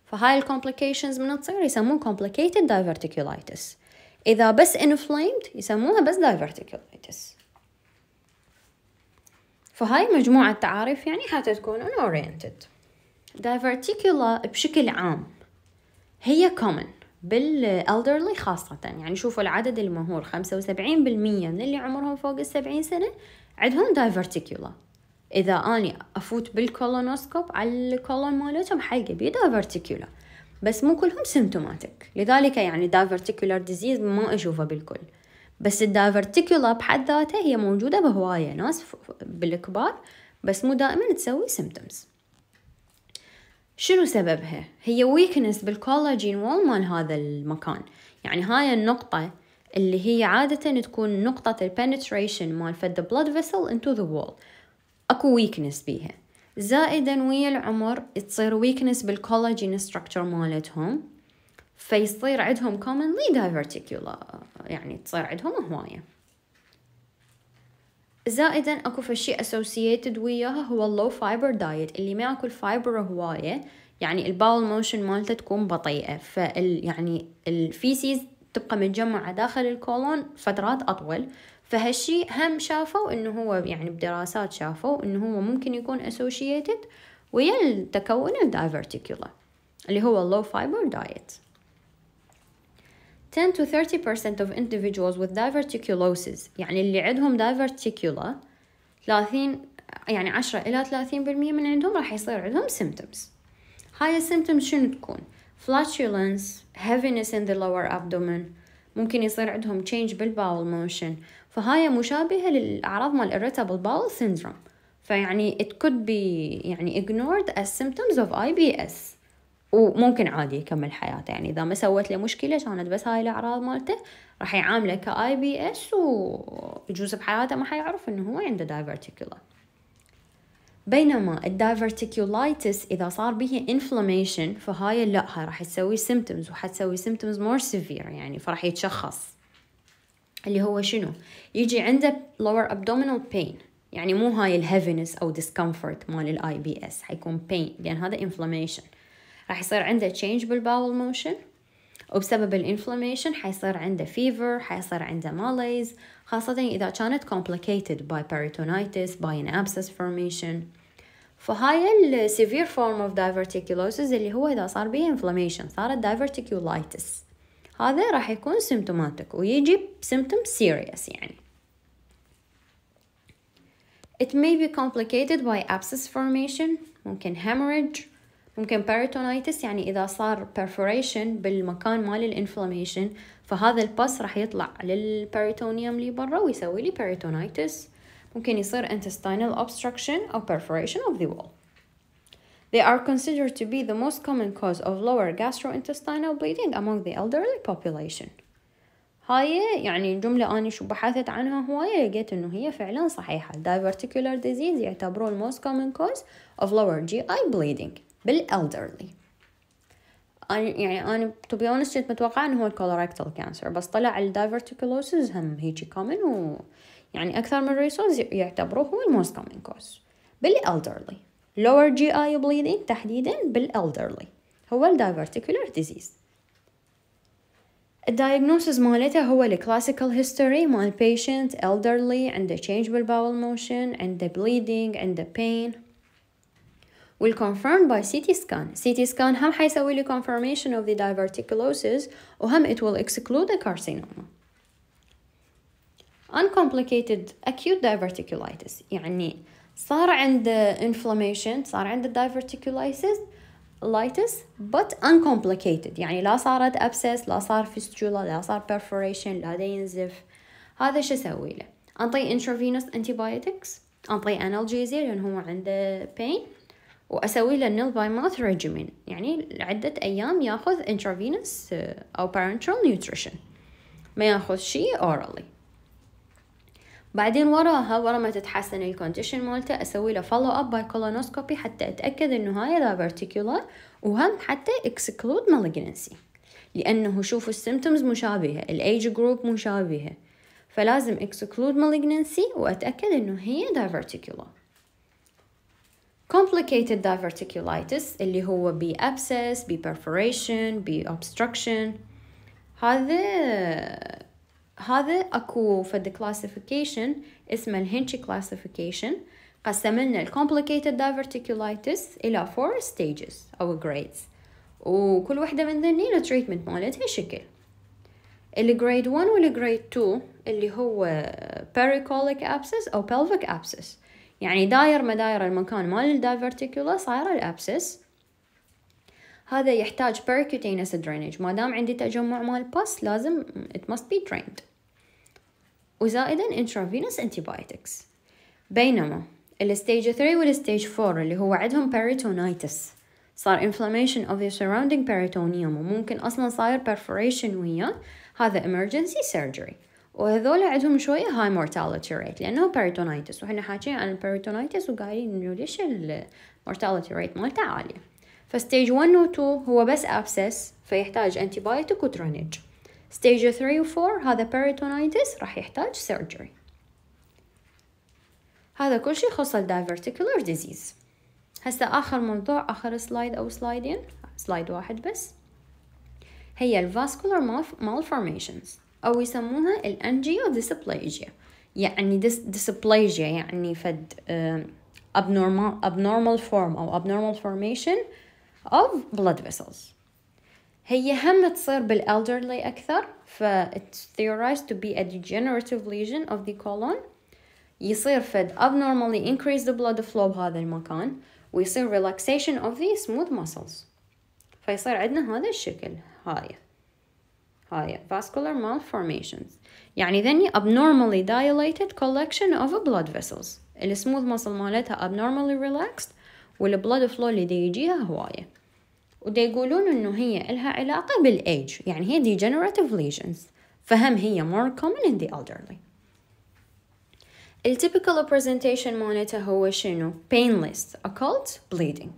فهاي الكومبليكيشنز من تصير يسمون complicated diverticulitis إذا بس inflamed يسموها بس diverticulitis فهاي مجموعة تعاريف يعني حتتكون unoriented diverticula بشكل عام هي common بالالدرلي خاصة يعني شوفوا العدد المهور 75% من اللي عمرهم فوق السبعين سنة عندهم دايفرتيكولا إذا أني أفوت بالكولونوسكوب على الكولون مالتهم حلقة بيه دايفرتيكولا بس مو كلهم سيمتوماتيك لذلك يعني diverticular ديزيز ما أشوفه بالكل بس الدايفرتيكولا بحد ذاتها هي موجودة بهواية ناس بالكبار بس مو دائما تسوي سيمتومز شنو سببها؟ هي ويكنس بالكولاجين وول مال هذا المكان يعني هاي النقطة اللي هي عادة تكون نقطة البنتريشن مال فد بلود فيسل انتو ذا وول اكو ويكنس بيها زائدا ويا العمر تصير ويكنس بالكولاجين ستراكتشر مالتهم فيصير عندهم commonly diverticular يعني تصير عندهم هواية زائدا اكو فشي associated وياها هو low fiber دايت اللي ما ياكل فايبر هواية يعني الباول موشن مالته تكون بطيئة فال يعني الفيسيز تبقى متجمعة داخل الكولون فترات أطول فهالشي هم شافوا انه هو يعني بدراسات شافوا انه هو ممكن يكون associated ويا التكون الدايفرتيكولا اللي هو low fiber دايت 10 to 30% of individuals with diverticulosis يعني اللي عندهم diverticula 30 يعني 10 إلى 30% من عندهم راح يصير عندهم symptoms هاي symptoms شنو تكون flatulence heaviness in the lower abdomen ممكن يصير عندهم change بالباول motion فهاي مشابهة للأعراض مال irritable bowel syndrome فيعني it could be يعني ignored as symptoms of IBS وممكن عادي يكمل حياته يعني اذا ما سوت له مشكله كانت بس هاي الاعراض مالته راح يعامله كاي بي اس ويجوز بحياته ما حيعرف انه هو عنده دايفرتيكولا بينما الدايفرتيكولايتس اذا صار به انفلاميشن فهاي لا هاي راح تسوي سيمتومز وحتسوي سيمتومز مور سيفير يعني فراح يتشخص اللي هو شنو يجي عنده lower abdominal pain يعني مو هاي الهيفنس او discomfort مال الاي بي اس حيكون pain لان هذا inflammation راح يصير عنده change بالباول موشن وبسبب الانفلاميشن حيصير عنده فيفر حيصير عنده malaise خاصة إذا كانت complicated by peritonitis by an abscess formation فهاي severe form of diverticulosis اللي هو إذا صار بيه inflammation صارت diverticulitis هذا راح يكون symptomatic ويجي symptom serious يعني It may be complicated by abscess formation ممكن hemorrhage ممكن peritonitis يعني إذا صار perforation بالمكان مال الانفلاميشن فهذا البس راح يطلع للperitoneum اللي برا ويسوي لي peritonitis ممكن يصير intestinal obstruction أو perforation of the wall. They are considered to be the most common cause of lower gastrointestinal bleeding among the elderly population. هاي يعني الجملة أنا شو بحثت عنها هواية لقيت إنه هي فعلا صحيحة diverticular disease يعتبروا the most common cause of lower GI bleeding بالالدرلي أنا يعني أنا تو بي أونست كنت متوقعة إنه هو الكولوركتال كانسر بس طلع الدايفرتيكولوسيس هم هيجي كومن و يعني أكثر من ريسورس يعتبروه هو الموست كومن كوز بالالدرلي لور جي آي بليدنج تحديدا بالالدرلي هو الدايفرتيكولار ديزيز الدايجنوسيس مالته هو الكلاسيكال هيستوري مال بيشنت elderly عنده changeable بالباول موشن عنده bleeding عنده pain Will confirm by CT scan CT scan هم حيسوي لي confirmation of the diverticulosis وهم it will exclude the carcinoma uncomplicated acute diverticulitis يعني صار عند inflammation صار عند diverticulitis litis but uncomplicated يعني لا صارت abscess لا صار fistula لا صار perforation لا دا ينزف هذا شو سوي له انطي intravenous antibiotics انطي analgesia لان هو عنده pain واسوي له نيل باي ماوث ريجيمين يعني عده ايام ياخذ انترافينوس آه، او بارنترال نيوتريشن ما ياخذ شيء اورالي بعدين وراها ورا ما تتحسن الكونديشن مالته اسوي له فولو اب باي كولونوسكوبي حتى اتاكد انه هاي ذا فيرتيكولار وهم حتى اكسكلود مالجنسي لانه شوفوا السيمتومز مشابهه الايج جروب مشابهه فلازم اكسكلود مالجنسي واتاكد انه هي دايفرتيكولار complicated diverticulitis اللي هو بي abscess بي perforation بي obstruction هذا هذا اكو the classification اسمه الهنشي classification قسمنا لنا الكومبليكيتد diverticulitis الى فور ستيجز او جريدز وكل وحده من ذني التريتمنت مالتها شكل الجريد 1 والجريد 2 اللي هو pericolic abscess او pelvic abscess يعني داير ما داير المكان مال الدايفرتيكولا صايرة الأبسس هذا يحتاج percutaneous drainage ما دام عندي تجمع مال بس لازم it must be drained وزائدا intravenous antibiotics بينما الستيج 3 والستيج 4 اللي هو عندهم peritonitis صار inflammation of the surrounding peritoneum وممكن أصلا صاير perforation وياه هذا emergency surgery وهذول عندهم شوية هاي مورتاليتي ريت لأنه بيريتونايتس وحنا حاكيين عن البيريتونايتس وقايلين إنه ليش mortality ريت مالته عالية فستيج 1 و 2 هو بس أبسس فيحتاج أنتيبايوتيك وترونج ستيج 3 و 4 هذا بيريتونايتس راح يحتاج سيرجري هذا كل شيء يخص diverticular disease هسا آخر موضوع آخر سلايد أو سلايدين سلايد واحد بس هي الفاسكولار malformations أو يسموها الأنجيو ديسبليجيا يعني ديسبليجيا يعني فد abnormal, abnormal form أو abnormal formation of blood vessels هي هم تصير بالالدرلي أكثر ف it's theorized to be a degenerative lesion of the colon يصير فد abnormally increase the blood flow بهذا المكان ويصير relaxation of the smooth muscles فيصير عندنا هذا الشكل هاي هاي uh, vascular malformations يعني ذني abnormally dilated collection of blood vessels السموث muscle مالتها abnormally relaxed والبلود فلو اللي دي يجيها هواية ودي يقولون انه هي إلها علاقة بالage يعني هي degenerative lesions فهم هي more common in the elderly التيبيكال presentation مالتها هو شنو painless occult bleeding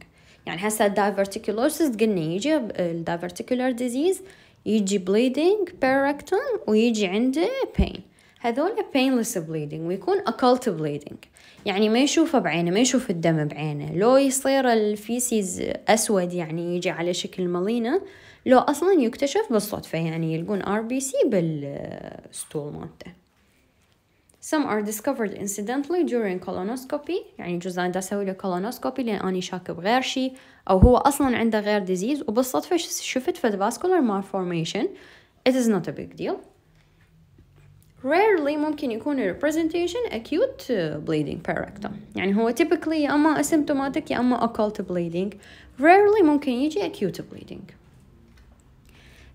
يعني هسه diverticulosis قلنا يجي diverticular disease يجي bleeding per rectum ويجي عنده pain هذول painless bleeding ويكون occult bleeding يعني ما يشوفه بعينه ما يشوف الدم بعينه لو يصير الفيسيز أسود يعني يجي على شكل ملينة لو أصلا يكتشف بالصدفة يعني يلقون RBC بالستول مالته Some are discovered incidentally during colonoscopy يعني جوز أنا أسوي له colonoscopy لأن أني شاك بغير شيء أو هو أصلا عنده غير ديزيز وبالصدفة شفت في vascular malformation it is not a big deal rarely ممكن يكون representation acute bleeding perrectum يعني هو typically يا أما asymptomatic يا أما occult bleeding rarely ممكن يجي acute bleeding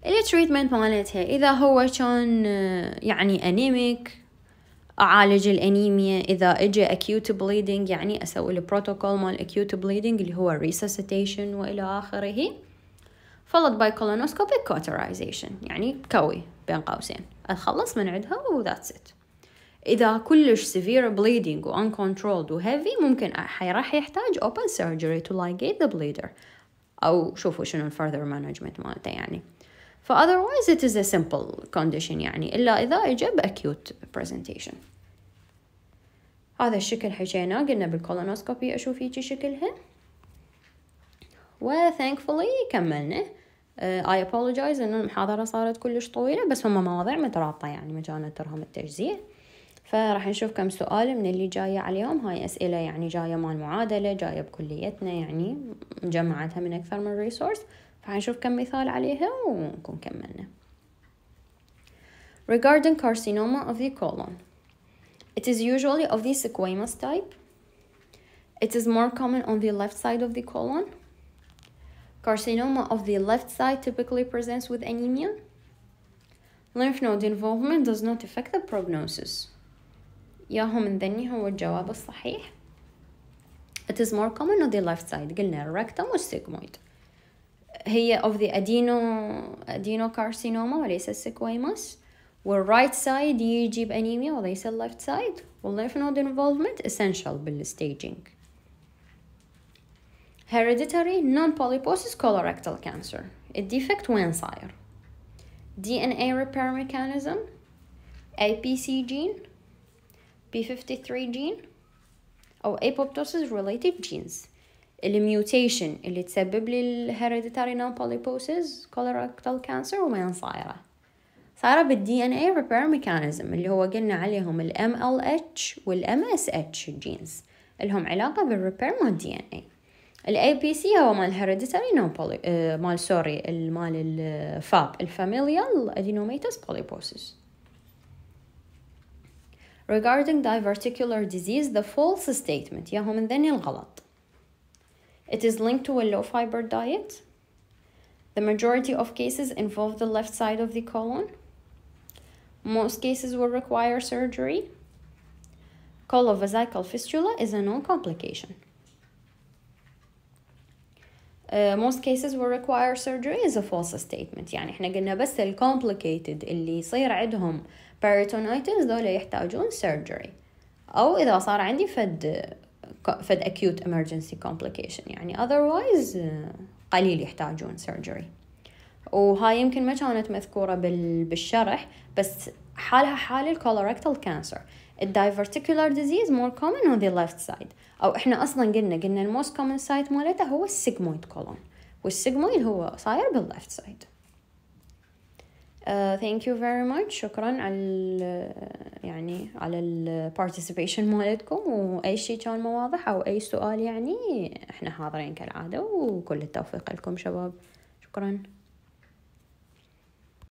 التريتمنت مالتها إذا هو كان يعني anemic اعالج الانيميا اذا اجى اكيوت بليدنج يعني اسوي البروتوكول مال اكيوت بليدنج اللي هو ريسسيتيشن والى اخره followed باي colonoscopic cauterization يعني كوي بين قوسين اخلص من عندها وذاتس ات إذا كلش severe bleeding و uncontrolled و heavy ممكن راح يحتاج open surgery to ligate the bleeder أو شوفوا شنو ال further management مالته يعني ف otherwise it is a simple condition يعني إلا إذا إجا acute presentation هذا الشكل حكيناه قلنا بالكولونوسكوبي أشوف هيجي شكلها وثانكفولي كملنا اي uh, ابولوجايز انه المحاضره صارت كلش طويله بس هم مواضيع مترابطه يعني مجانا ترهم التجزئه فراح نشوف كم سؤال من اللي جايه على اليوم هاي اسئله يعني جايه مال معادله جايه بكليتنا يعني مجمعتها من اكثر من ريسورس فحنشوف كم مثال عليها ونكون كملنا regarding carcinoma of the colon It is usually of the squamous type. It is more common on the left side of the colon. Carcinoma of the left side typically presents with anemia. Lymph node involvement does not affect the prognosis. ياهو من ذني هو الجواب الصحيح. It is more common on the left side rectum or sigmoid. Here of the adeno adenocarcinoma it squamous? والرايت سايد يجيب انيميا وليس اللفت سايد والليف نود انفولفمنت اسينشال بالستيجينج هيريديتري نون بوليبوسيس كولوركتال كانسر الديفكت وين صاير دي ان اي ريبير ميكانيزم اي بي سي جين بي 53 جين او ايبوبتوسيس ريليتد جينز الميوتيشن اللي تسبب لي الهيريديتري نون بوليبوسيس كولوركتال كانسر وين صايره صار بالدي ان اي ريبير ميكانيزم اللي هو قلنا عليهم الام ال اتش والام اس اتش الجينز لهم علاقه بالريبير مال الدي ان اي الاي بي سي هو مال هيريديتري آه، نوبولي مال سوري مال الفاب الفاميليال ادينوميتس بوليبوسيس regarding diverticular disease the false statement ياهو من ذني الغلط it is linked to a low fiber diet the majority of cases involve the left side of the colon Most cases will require surgery. Colovesical fistula is a known complication. Uh, most cases will require surgery is a false statement يعني احنا قلنا بس ال complicated اللي يصير عندهم peritonitis دول يحتاجون surgery أو إذا صار عندي فد فد acute emergency complication يعني otherwise uh، قليل يحتاجون surgery وهاي يمكن ما كانت مذكورة بالشرح بس حالها حال الكولوركتال كانسر الدايفرتيكولار ديزيز مور كومن اون ذا ليفت سايد او احنا اصلا قلنا قلنا الموست كومن سايت مالته هو السيجمويد كولون والسيجمويد هو صاير بالليفت سايد ثانك يو فيري ماتش شكرا على يعني على البارتيسيبيشن مالتكم واي شيء كان مو واضح او اي سؤال يعني احنا حاضرين كالعاده وكل التوفيق لكم شباب شكرا